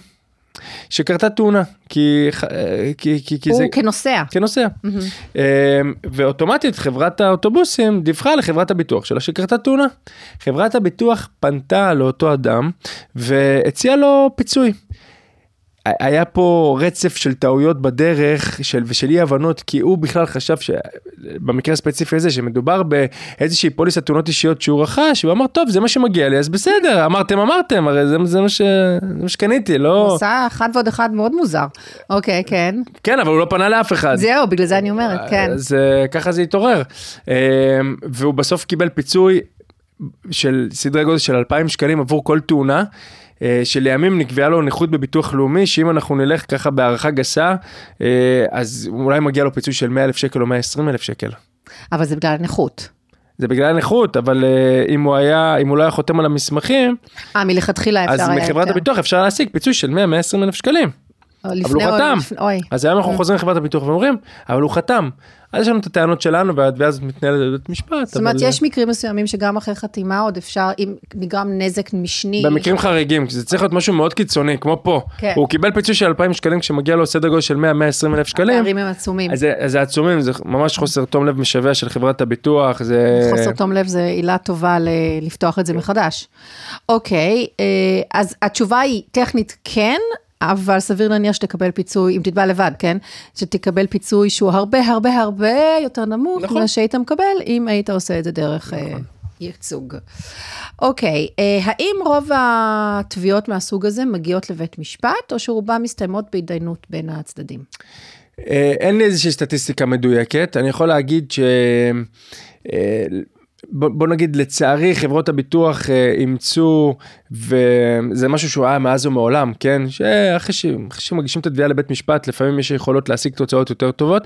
שקרתה תאונה כי אה, כי כי כי הוא זה כנוסע כנוסע mm-hmm. ואוטומטית חברת האוטובוסים דיווחה לחברת הביטוח שלה שקרתה תאונה. חברת הביטוח פנתה לאותו אדם והציעה לו פיצוי. היה פה רצף של טעויות בדרך של, ושל אי הבנות כי הוא בכלל חשב שבמקרה הספציפי הזה שמדובר באיזושהי פוליסת תאונות אישיות שהוא רכש הוא אמר טוב זה מה שמגיע לי אז בסדר אמרתם אמרתם הרי זה, זה, מה, ש, זה מה שקניתי לא. הוא עשה אחד ועוד אחד מאוד מוזר. אוקיי כן. כן אבל הוא לא פנה לאף אחד. זהו בגלל זה אני אומרת כן. אז אה, ככה זה התעורר. אה, והוא בסוף קיבל פיצוי של סדרי גודל של 2,000 שקלים עבור כל תאונה. אה, שלימים נקבעה לו נכות בביטוח לאומי, שאם אנחנו נלך ככה בהערכה גסה, אה, אז אולי מגיע לו פיצוי של 100 אלף שקל או 120 אלף שקל. אבל זה בגלל הנכות. זה בגלל הנכות, אבל אה, אם הוא היה, אם הוא לא היה חותם על המסמכים, אה, מלכתחילה אפשר היה יותר. אז מחברת הביטוח אפשר להשיג פיצוי של 100-120 אלף שקלים. אבל הוא חתם. אז היום אנחנו אה. חוזרים לחברת הביטוח ואומרים, אבל הוא חתם. אז יש לנו את הטענות שלנו, ואז מתנהלת בבית משפט. זאת אומרת, יש מקרים מסוימים שגם אחרי חתימה עוד אפשר, אם נגרם נזק משני. במקרים חריגים, זה צריך להיות משהו מאוד קיצוני, כמו פה. כן. הוא קיבל פיצוי של 2,000 שקלים, כשמגיע לו סדר גודל של 100-120 אלף שקלים. הפערים הם עצומים. אז זה עצומים, זה ממש חוסר תום לב משווע של חברת הביטוח, חוסר תום לב זה עילה טובה לפתוח את זה מחדש. אוקיי, אה, אז התשובה היא טכנית כן, אבל סביר להניח שתקבל פיצוי, אם תתבע לבד, כן? שתקבל פיצוי שהוא הרבה הרבה הרבה יותר נמוך נכון. ממה שהיית מקבל, אם היית עושה את זה דרך אה, נכון. uh, ייצוג. אוקיי, okay, אה, uh, האם רוב התביעות מהסוג הזה מגיעות לבית משפט, או שרובן מסתיימות בהתדיינות בין הצדדים? Uh, אין לי איזושהי סטטיסטיקה מדויקת, אני יכול להגיד ש... Uh, בוא נגיד לצערי חברות הביטוח אה, אימצו וזה משהו שהוא היה מאז ומעולם כן שאחרי ש... שמגישים את התביעה לבית משפט לפעמים יש יכולות להשיג תוצאות יותר טובות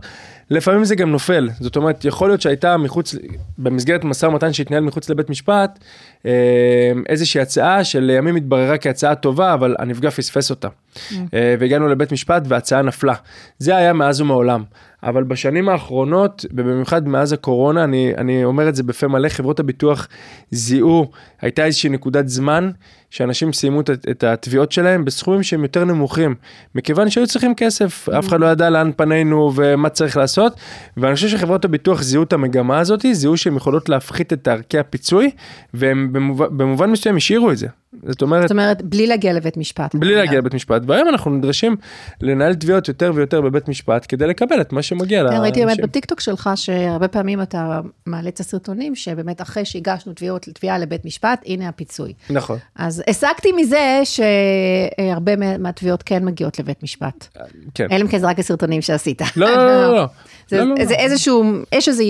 לפעמים זה גם נופל זאת אומרת יכול להיות שהייתה מחוץ במסגרת משא ומתן שהתנהל מחוץ לבית משפט אה, איזושהי הצעה שלימים התבררה כהצעה טובה אבל הנפגע פספס אותה כן. אה, והגענו לבית משפט והצעה נפלה זה היה מאז ומעולם. אבל בשנים האחרונות ובמיוחד מאז הקורונה אני אני אומר את זה בפה מלא חברות הביטוח זיהו הייתה איזושהי נקודת זמן שאנשים סיימו את, את התביעות שלהם בסכומים שהם יותר נמוכים מכיוון שהיו צריכים כסף אף אחד לא ידע לאן פנינו ומה צריך לעשות ואני חושב שחברות הביטוח זיהו את המגמה הזאת זיהו שהן יכולות להפחית את ערכי הפיצוי והם במובן, במובן מסוים השאירו את זה זאת אומרת, זאת אומרת בלי להגיע לבית משפט. בלי להגיע לבית משפט, והיום אנחנו נדרשים לנהל תביעות יותר ויותר בבית משפט כדי לקבל את מה שמגיע כן, לאנשים. ראיתי באמת בטיקטוק שלך שהרבה פעמים אתה מעלה את הסרטונים שבאמת אחרי שהגשנו תביעות, לתביעה לבית משפט, הנה הפיצוי. נכון. אז הסקתי מזה שהרבה מהתביעות כן מגיעות לבית משפט. כן. אלא אם כן זה רק הסרטונים שעשית. לא, לא, לא. לא, לא. לא זה איזשהו, יש איזה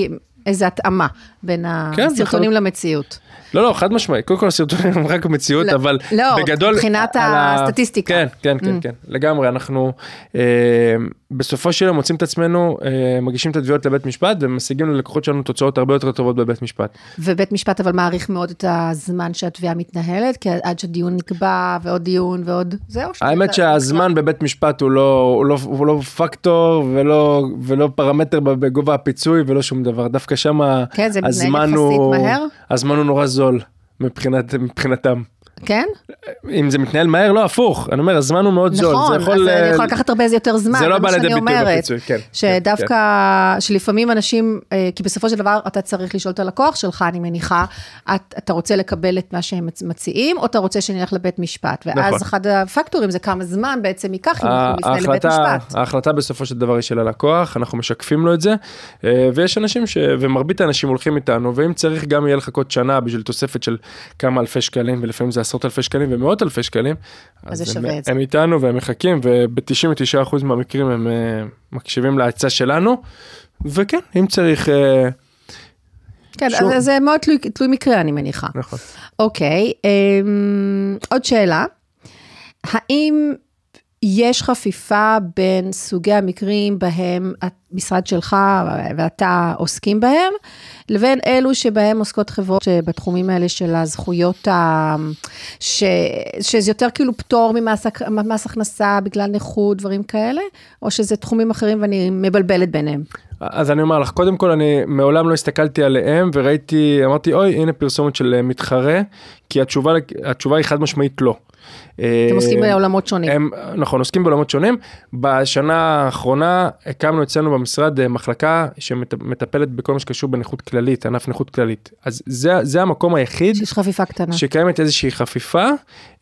איזו התאמה בין כן, הסרטונים כן, למציאות. לא, לא, חד משמעי. קודם כל הסרטונים הם רק מציאות, לא, אבל לא, בגדול... לא, מבחינת הסטטיסטיקה. כן, כן, כן, mm. כן, כן. לגמרי. אנחנו... אה, בסופו של יום מוצאים את עצמנו אה, מגישים את התביעות לבית משפט ומשיגים ללקוחות שלנו תוצאות הרבה יותר טובות בבית משפט. ובית משפט אבל מעריך מאוד את הזמן שהתביעה מתנהלת, כי עד שהדיון נקבע ועוד דיון ועוד זהו. האמת שהזמן נקבע. בבית משפט הוא לא, הוא לא, הוא לא פקטור ולא, ולא פרמטר בגובה הפיצוי ולא שום דבר, דווקא שם כן, הזמן, הוא, מהר. הזמן הוא נורא זול מבחינת, מבחינתם. כן? אם זה מתנהל מהר, לא, הפוך. אני אומר, הזמן הוא מאוד זול. נכון, יכול, אז אני אה, יכול לקחת הרבה יותר זמן, זה לא בא לידי ביטוי בפיצוי, כן, כן. שדווקא, כן. שלפעמים אנשים, אה, כי בסופו של דבר אתה צריך לשאול את הלקוח שלך, אני מניחה, את, אתה רוצה לקבל את מה שהם מציעים, או אתה רוצה שנלך לבית משפט. ואז נכון. אחד הפקטורים זה כמה זמן בעצם ייקח אם אנחנו נפנה לבית משפט. ההחלטה בסופו של דבר היא של הלקוח, אנחנו משקפים לו את זה, אה, ויש אנשים, ש, ומרבית האנשים הולכים איתנו, ואם צריך גם יהיה לחכות שנה בשביל תוספת של כמה אלפי שקלים, ולפעמים זה עשרות אלפי שקלים ומאות אלפי שקלים, אז, זה שווה את זה. הם איתנו והם מחכים וב-99% מהמקרים הם אה, מקשיבים להצעה שלנו, וכן, אם צריך... אה, כן, אז זה מאוד תלוי, תלוי מקרה אני מניחה. נכון. אוקיי, um, עוד שאלה, האם יש חפיפה בין סוגי המקרים בהם המשרד שלך ואתה עוסקים בהם, לבין אלו שבהם עוסקות חברות בתחומים האלה של הזכויות, ה... ש... שזה יותר כאילו פטור ממס הכנסה בגלל נכות, דברים כאלה, או שזה תחומים אחרים ואני מבלבלת ביניהם? אז אני אומר לך, קודם כל אני מעולם לא הסתכלתי עליהם וראיתי, אמרתי, אוי, הנה פרסומת של אה, מתחרה, כי התשובה, התשובה היא חד משמעית לא. אתם עוסקים אה, בעולמות שונים. הם, נכון, עוסקים בעולמות שונים. בשנה האחרונה הקמנו אצלנו במשרד אה, מחלקה שמטפלת בכל מה שקשור בנכות כללית, ענף נכות כללית. אז זה, זה המקום היחיד... שיש חפיפה קטנה. שקיימת איזושהי חפיפה,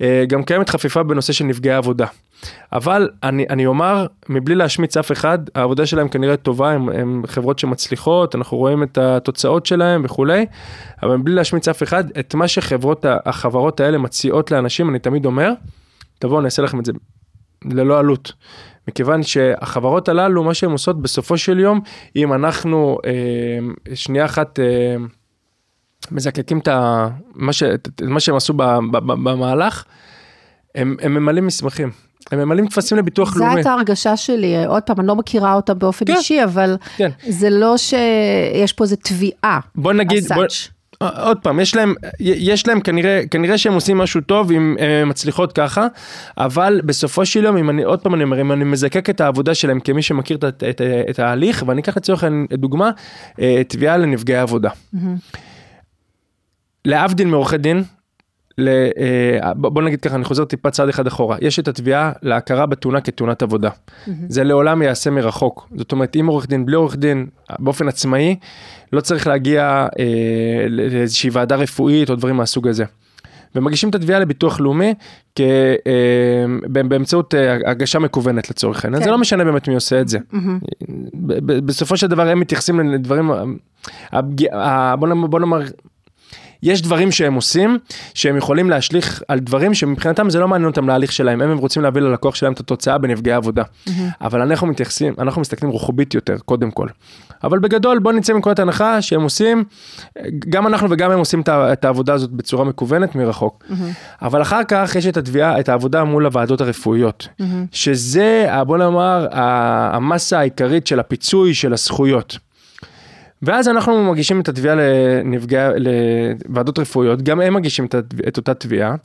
אה, גם קיימת חפיפה בנושא של נפגעי עבודה. אבל אני, אני אומר, מבלי להשמיץ אף אחד, העבודה שלהם כנראה טובה, הם, הם חברות שמצליחות, אנחנו רואים את התוצאות שלהם וכולי, אבל מבלי להשמיץ אף אחד, את מה שחברות, החברות האלה מציעות לאנשים, אני תמיד אומר, תבואו אני אעשה לכם את זה ללא עלות. מכיוון שהחברות הללו, מה שהן עושות בסופו של יום, אם אנחנו אה, שנייה אחת אה, מזקקים את מה, ש, את מה שהם עשו ב, ב, ב, במהלך, הם, הם ממלאים מסמכים. הם ממלאים טפסים לביטוח לאומי. זו הייתה הרגשה שלי, עוד פעם, אני לא מכירה אותה באופן כן, אישי, אבל כן. זה לא שיש פה איזה תביעה. בוא נגיד, בוא, עוד פעם, יש להם, יש להם כנראה, כנראה שהם עושים משהו טוב אם הם אה, מצליחות ככה, אבל בסופו של יום, אם אני, עוד פעם אני אומר, אם אני מזקק את העבודה שלהם כמי שמכיר את, את, את, אה, את ההליך, ואני אקח לצורך דוגמה, אה, תביעה לנפגעי עבודה. Mm-hmm. להבדיל מעורכי דין, ל, אה, בוא נגיד ככה, אני חוזר טיפה צעד אחד אחורה. יש את התביעה להכרה בתאונה כתאונת עבודה. Mm-hmm. זה לעולם ייעשה מרחוק. זאת אומרת, עם עורך דין, בלי עורך דין, באופן עצמאי, לא צריך להגיע אה, לאיזושהי ועדה רפואית או דברים מהסוג הזה. ומגישים את התביעה לביטוח לאומי כ, אה, באמצעות אה, הגשה מקוונת לצורך העניין. כן. זה לא משנה באמת מי עושה את זה. Mm-hmm. בסופו של דבר הם מתייחסים לדברים, אה, הבגיע, אה, בוא, נאמר, בוא נאמר, יש דברים שהם עושים, שהם יכולים להשליך על דברים שמבחינתם זה לא מעניין אותם להליך שלהם, הם, הם רוצים להביא ללקוח שלהם את התוצאה בנפגעי עבודה. Mm-hmm. אבל אנחנו מתייחסים, אנחנו מסתכלים רוחבית יותר, קודם כל. אבל בגדול, בוא נצא מנקודת הנחה שהם עושים, גם אנחנו וגם הם עושים את העבודה הזאת בצורה מקוונת מרחוק. Mm-hmm. אבל אחר כך יש את התביעה, את העבודה מול הוועדות הרפואיות, mm-hmm. שזה, אה, בוא נאמר, המסה העיקרית של הפיצוי של הזכויות. ואז אנחנו מגישים את התביעה לנפגע, לוועדות רפואיות, גם הם מגישים את, את אותה תביעה,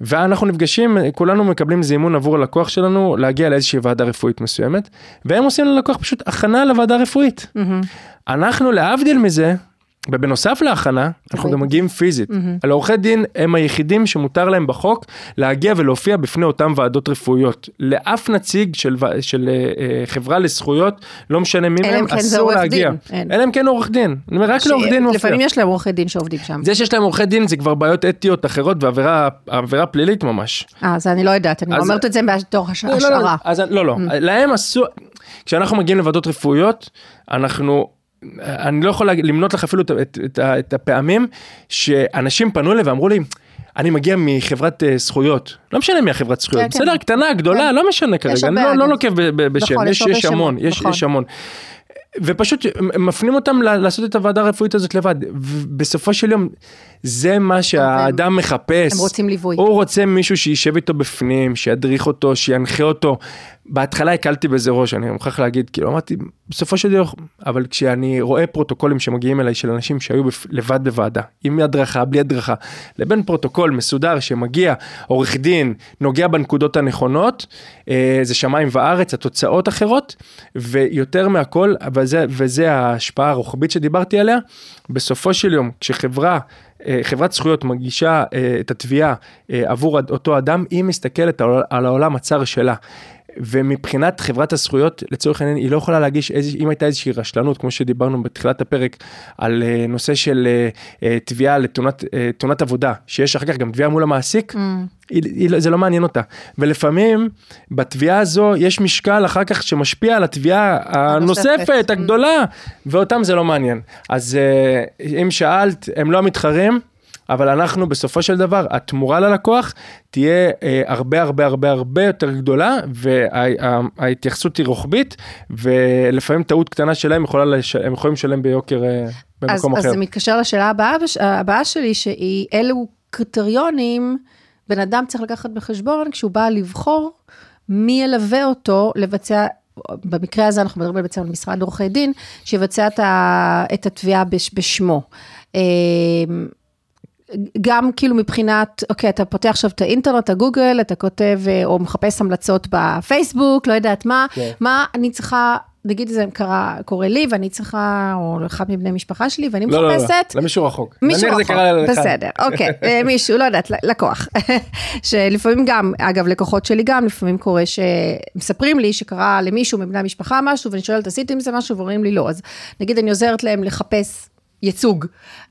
ואנחנו נפגשים, כולנו מקבלים זימון עבור הלקוח שלנו להגיע לאיזושהי ועדה רפואית מסוימת, והם עושים ללקוח פשוט הכנה לוועדה רפואית. Mm-hmm. אנחנו להבדיל מזה, ובנוסף להכנה, אנחנו גם מגיעים פיזית. על עורכי דין הם היחידים שמותר להם בחוק להגיע ולהופיע בפני אותן ועדות רפואיות. לאף נציג של, של אה, אה, חברה לזכויות, לא משנה מי מהם, כן אסור להגיע. כן. אלא אם כן עורך דין. אני אומר, רק לעורך דין מופיע. לפעמים יש להם עורכי דין שעובדים שם. זה שיש להם עורכי דין זה כבר בעיות אתיות אחרות ועבירה פלילית ממש. אה, אז אני לא יודעת, אני אומרת את זה בתור השערה. לא, לא, לא, לא, לא. להם אסור, כשאנחנו מגיעים לוועדות רפואיות, אנחנו... אני לא יכול למנות לך אפילו את, את, את, את הפעמים שאנשים פנו אליי ואמרו לי, אני מגיע מחברת uh, זכויות, לא משנה מי החברת כן, זכויות, כן. בסדר, כן. קטנה, גדולה, כן. לא משנה כרגע, אני לא לא נוקב בשם, נכון, יש יש המון, יש, נכון. יש המון. ופשוט מפנים אותם לעשות את הוועדה הרפואית הזאת לבד. בסופו של יום, זה מה אוקיי. שהאדם מחפש. הם רוצים ליווי. הוא רוצה מישהו שישב איתו בפנים, שידריך אותו, שינחה אותו. בהתחלה הקלתי בזה ראש, אני מוכרח להגיד, כאילו אמרתי, בסופו של דבר, אבל כשאני רואה פרוטוקולים שמגיעים אליי של אנשים שהיו בפ... לבד בוועדה, עם הדרכה, בלי הדרכה, לבין פרוטוקול מסודר שמגיע עורך דין, נוגע בנקודות הנכונות, אה, זה שמיים וארץ, התוצאות אחרות, ויותר מהכל, וזה, וזה ההשפעה הרוחבית שדיברתי עליה, בסופו של יום, כשחברה אה, חברת זכויות מגישה אה, את התביעה אה, עבור אותו אדם, היא מסתכלת על העולם הצר שלה. ומבחינת חברת הזכויות לצורך העניין היא לא יכולה להגיש איזה אם הייתה איזושהי רשלנות כמו שדיברנו בתחילת הפרק על uh, נושא של uh, uh, תביעה לתאונת uh, עבודה שיש אחר כך גם תביעה מול המעסיק. Mm. היא, היא, לא, זה לא מעניין אותה ולפעמים בתביעה הזו יש משקל אחר כך שמשפיע על התביעה הנוספת הגדולה mm. ואותם זה לא מעניין אז uh, אם שאלת הם לא המתחרים אבל אנחנו בסופו של דבר, התמורה ללקוח תהיה אה, הרבה הרבה הרבה הרבה יותר גדולה, וההתייחסות וה, היא רוחבית, ולפעמים טעות קטנה שלהם יכולה, לש... הם יכולים לשלם ביוקר אה, במקום אז, אחר. אז זה מתקשר לשאלה הבאה, הבאה שלי, שהיא אילו קריטריונים בן אדם צריך לקחת בחשבון כשהוא בא לבחור מי ילווה אותו לבצע במקרה הזה אנחנו מדברים בעצם על משרד עורכי דין, שיבצע את התביעה בשמו. אה, גם כאילו מבחינת, אוקיי, אתה פותח עכשיו את האינטרנט, את הגוגל, אתה כותב אה, או מחפש המלצות בפייסבוק, לא יודעת מה, yeah. כן. מה אני צריכה, נגיד זה קרה, קורה לי, ואני צריכה, או אחד מבני משפחה שלי, ואני לא, לא, לא מחפשת... לא, לא, לא, למישהו רחוק. מישהו רחוק, בסדר, אוקיי, אה, מישהו, לא יודעת, לקוח. שלפעמים גם, אגב, לקוחות שלי גם, לפעמים קורה שמספרים לי שקרה למישהו מבני המשפחה משהו, ואני שואלת, עשיתם עם זה משהו? ואומרים לי לא. אז נגיד אני עוזרת להם לחפש ייצוג.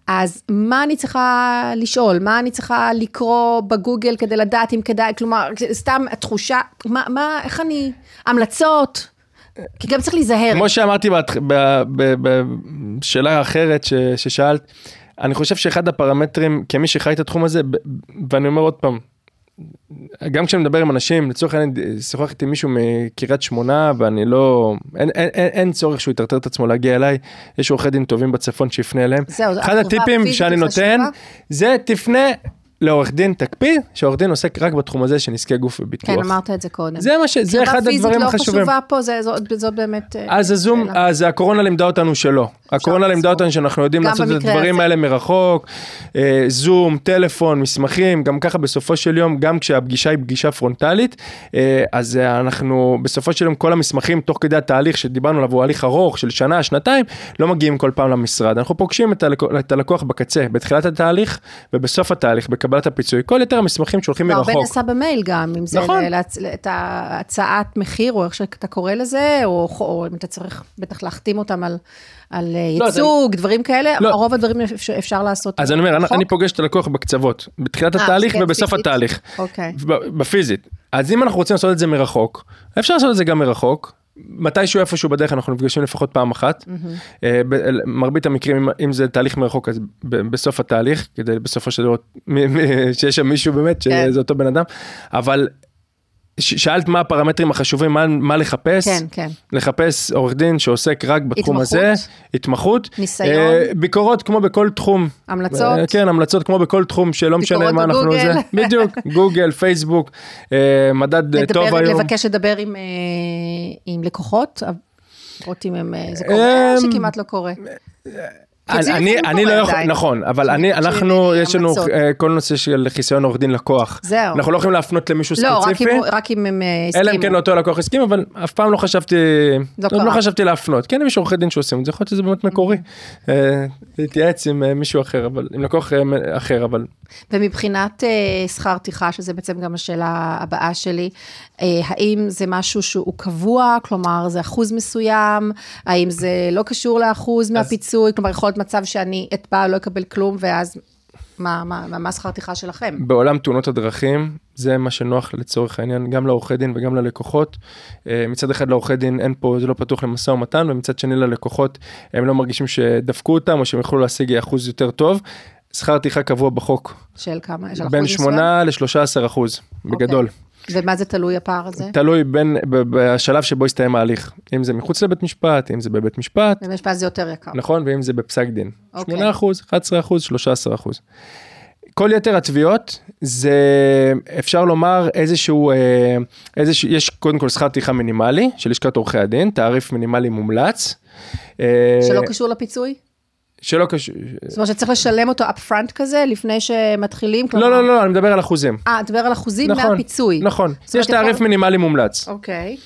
אז מה אני צריכה לשאול? מה אני צריכה לקרוא בגוגל כדי לדעת אם כדאי? כלומר, סתם התחושה, מה, מה איך אני... המלצות? כי גם צריך להיזהר. כמו שאמרתי בשאלה אחרת ששאלת, אני חושב שאחד הפרמטרים, כמי שחי את התחום הזה, ואני אומר עוד פעם, גם כשאני מדבר עם אנשים, לצורך העניין, שוחחתי עם מישהו מקריית שמונה, ואני לא... אין, אין, אין, אין צורך שהוא יטרטר את עצמו להגיע אליי, יש עורכי דין טובים בצפון שיפנה אליהם. זהו, אחד הטיפים שאני נותן, זה תפנה לעורך דין תקפיא, שעורך דין עוסק רק בתחום הזה של נזקי גוף וביטוח. כן, אמרת את זה קודם. זה מה ש... זה אחד הדברים לא החשובים. קרבה פיזית לא חשובה פה, זאת, באמת... אה, אז הזום, אז הקורונה לימדה אותנו שלא. הקורונה לימדה אותנו שאנחנו יודעים לעשות את הדברים האלה מרחוק, אה, זום, טלפון, מסמכים, גם ככה בסופו של יום, גם כשהפגישה היא פגישה פרונטלית, אה, אז אנחנו בסופו של יום כל המסמכים, תוך כדי התהליך שדיברנו עליו, הוא הליך ארוך של שנה, שנתיים, לא מגיעים כל פעם למשרד. אנחנו פוגשים את הלקוח בקצה, בתחילת התהליך ובסוף התהליך, קבלת הפיצוי, כל יתר המסמכים שולחים מרחוק. והרבה נעשה במייל גם, אם זה נכון. להצ... את ההצעת מחיר, או איך שאתה קורא לזה, או, או אם אתה צריך בטח להחתים אותם על, על אה, לא, ייצוג, לא, דברים כאלה, לא. רוב הדברים אפשר, אפשר לעשות. אז אני אומר, אני, אני פוגש את הלקוח בקצוות, בתחילת 아, אה, התהליך כן, ובסוף פיזית. התהליך. אוקיי. בפיזית. אז אם אנחנו רוצים לעשות את זה מרחוק, אפשר לעשות את זה גם מרחוק, מתישהו איפשהו בדרך אנחנו נפגשים לפחות פעם אחת. Mm-hmm. מרבית המקרים אם זה תהליך מרחוק אז בסוף התהליך כדי בסופו של דבר שיש שם מישהו באמת כן. שזה אותו בן אדם אבל שאלת מה הפרמטרים החשובים, מה, מה לחפש? כן, כן. לחפש עורך דין שעוסק רק בתחום התמחות, הזה. התמחות. ניסיון. אה, ביקורות כמו בכל תחום. המלצות. אה, כן, המלצות כמו בכל תחום, שלא משנה מה אנחנו... ביקורות בגוגל. זה, בדיוק, גוגל, פייסבוק, אה, מדד אה, לדבר, טוב היום. לבקש לדבר עם, אה, עם לקוחות, אה, לראות אם הם... אה, זה קורה או שכמעט לא קורה? אני, אני, לא יכול, נכון, אבל כן, אני, אנחנו, יש לנו אה, כל נושא של חיסיון עורך דין לקוח. זהו. אנחנו לא יכולים להפנות למישהו ספציפי. לא, רק אם הם הסכימו. אה, אלא אם כן אותו לקוח הסכים, אבל אף פעם לא חשבתי, לא, לא-, לא חשבתי להפנות. כן, אם יש עורכי דין שעושים את זה, יכול להיות שזה באמת מקורי. אוקיי. אה, להתייעץ עם מישהו אחר, אבל, עם לקוח אחר, אבל... ומבחינת שכר טרחה, שזה בעצם גם השאלה הבאה שלי, האם זה משהו שהוא קבוע, כלומר, זה אחוז מסוים, האם זה לא קשור לאחוז מהפיצוי, כלומר, יכול להיות מצב שאני אטבע, לא אקבל כלום, ואז מה, מה, מה, מה שכר טרחה שלכם? בעולם תאונות הדרכים, זה מה שנוח לצורך העניין, גם לעורכי דין וגם ללקוחות. אה, מצד אחד לעורכי דין אין פה, זה לא פתוח למשא ומתן, ומצד שני ללקוחות, הם לא מרגישים שדפקו אותם, או שהם יוכלו להשיג אחוז יותר טוב. שכר טרחה קבוע בחוק. של כמה? של אחוז מסוים? בין 8 ל-13 אחוז, בגדול. Okay. אוקיי. ומה זה תלוי הפער הזה? תלוי בין, בשלב שבו הסתיים ההליך. אם זה מחוץ לבית משפט, אם זה בבית משפט. בבית משפט זה יותר יקר. נכון, ואם זה בפסק דין. Okay. 8%, 11%, 13%. כל יתר התביעות זה אפשר לומר איזשהו, אה, איזשהו יש קודם כל שכר טרחה מינימלי של לשכת עורכי הדין, תעריף מינימלי מומלץ. אה, שלא קשור לפיצוי? שלא קשור. זאת אומרת שצריך לשלם אותו up front כזה, לפני שמתחילים? לא, לא, לא, אני מדבר על אחוזים. אה, אתה מדבר על אחוזים נכון, מהפיצוי. נכון, יש תעריף מינימלי מומלץ. אוקיי.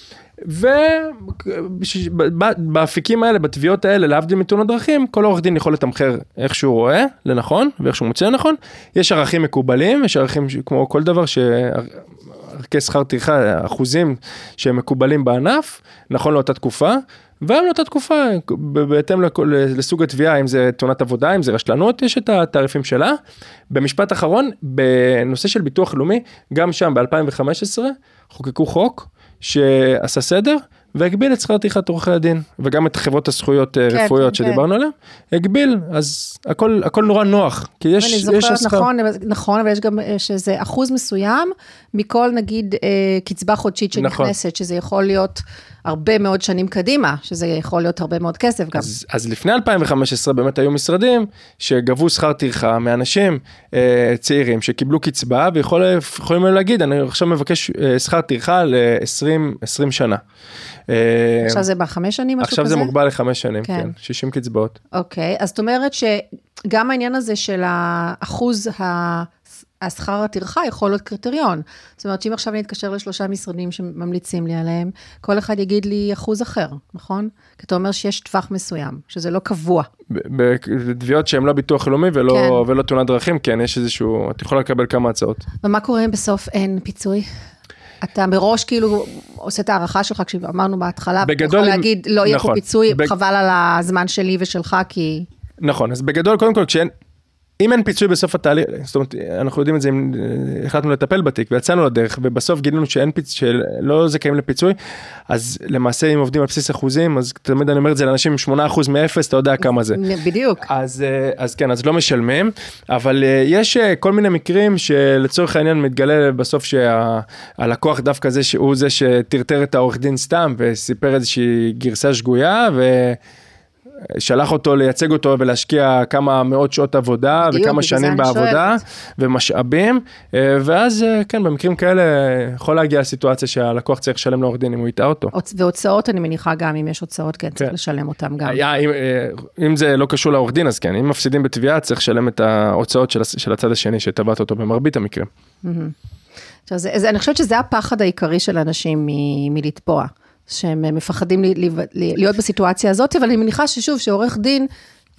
ובאפיקים האלה, בתביעות האלה, להבדיל מתאונות דרכים, כל עורך דין יכול לתמחר איך שהוא רואה לנכון ואיך שהוא מוצא לנכון. יש ערכים מקובלים, יש ערכים כמו כל דבר, שערכי שכר טרחה, אחוזים שהם מקובלים בענף, נכון לאותה תקופה. והיום לאותה תקופה, בהתאם לסוג התביעה, אם זה תאונת עבודה, אם זה רשלנות, יש את התעריפים שלה. במשפט אחרון, בנושא של ביטוח לאומי, גם שם ב-2015 חוקקו חוק שעשה סדר, והגביל את שכר טרחת עורכי הדין, וגם את חברות הזכויות אה, כן, רפואיות כן. שדיברנו כן. עליהן, הגביל, אז הכל, הכל נורא נוח, כי יש השכר. אני זוכרת, נכון, נכון, אבל יש גם אה, שזה אחוז מסוים מכל נגיד אה, קצבה חודשית נכון. שנכנסת, נכון. שזה יכול להיות... הרבה מאוד שנים קדימה, שזה יכול להיות הרבה מאוד כסף גם. אז, אז לפני 2015 באמת היו משרדים שגבו שכר טרחה מאנשים אה, צעירים שקיבלו קצבה ויכולים להגיד, אני עכשיו מבקש אה, שכר טרחה ל-20 שנה. אה, עכשיו זה בחמש שנים, משהו כזה? עכשיו זה מוגבל לחמש שנים, כן. כן, 60 קצבאות. אוקיי, אז זאת אומרת שגם העניין הזה של האחוז ה... השכר הטרחה יכול להיות קריטריון. זאת אומרת, שאם עכשיו אני אתקשר לשלושה משרדים שממליצים לי עליהם, כל אחד יגיד לי אחוז אחר, נכון? כי אתה אומר שיש טווח מסוים, שזה לא קבוע. בתביעות שהן לא ביטוח לאומי ולא, כן. ולא תאונת דרכים, כן, יש איזשהו, את יכולה לקבל כמה הצעות. ומה קורה אם בסוף אין פיצוי? אתה מראש כאילו עושה את ההערכה שלך, כשאמרנו בהתחלה, בגדול, אתה יכול להגיד, לא יהיה נכון, פה פיצוי, בג... חבל על הזמן שלי ושלך, כי... נכון, אז בגדול, קודם כל, כשאין, אם אין פיצוי בסוף התהליך, זאת אומרת, אנחנו יודעים את זה אם אה, החלטנו לטפל בתיק ויצאנו לדרך ובסוף גילינו שאין פיצוי, שלא זכאים לפיצוי, אז למעשה אם עובדים על בסיס אחוזים, אז תמיד אני אומר את זה לאנשים עם 8% מ-0, אתה יודע כמה זה. בדיוק. אז, אה, אז כן, אז לא משלמים, אבל אה, יש כל מיני מקרים שלצורך העניין מתגלה בסוף שהלקוח שה, דווקא זה שהוא זה שטרטר את העורך דין סתם וסיפר איזושהי גרסה שגויה ו... שלח אותו לייצג אותו ולהשקיע כמה מאות שעות עבודה בדיוק, וכמה שנים בעבודה שואת. ומשאבים, אה, ואז אה, כן, במקרים כאלה יכול להגיע לסיטואציה שהלקוח צריך לשלם לעורך דין אם הוא הטעה אותו. והוצאות אני מניחה גם, אם יש הוצאות, כן, כן. צריך לשלם אותן גם. היה, אם, אה, אם זה לא קשור לעורך דין, אז כן, אם מפסידים בתביעה, צריך לשלם את ההוצאות של, של הצד השני שטבעת אותו במרבית המקרים. Mm-hmm. עכשיו, זה, זה, אני חושבת שזה הפחד העיקרי של אנשים מ, מלתבוע. שהם אה, מפחדים להיות בסיטואציה הזאת, אבל אני מניחה ששוב, שעורך דין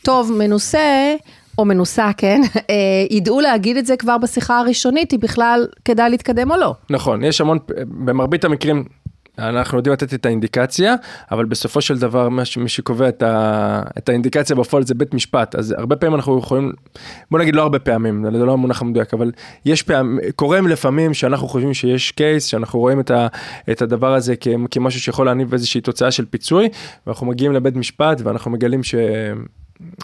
טוב, מנוסה, או מנוסה, כן, אה, ידעו להגיד את זה כבר בשיחה הראשונית, אם בכלל כדאי להתקדם או לא. נכון, יש המון, במרבית המקרים, אנחנו יודעים לתת את האינדיקציה, אבל בסופו של דבר מה שקובע את, ה, את האינדיקציה בפועל זה בית משפט, אז הרבה פעמים אנחנו יכולים, בוא נגיד לא הרבה פעמים, זה לא המונח המדויק, אבל יש פעמים, קורה לפעמים שאנחנו חושבים שיש קייס, שאנחנו רואים את, ה, את הדבר הזה כ, כמשהו שיכול להניב איזושהי תוצאה של פיצוי, ואנחנו מגיעים לבית משפט ואנחנו מגלים ש...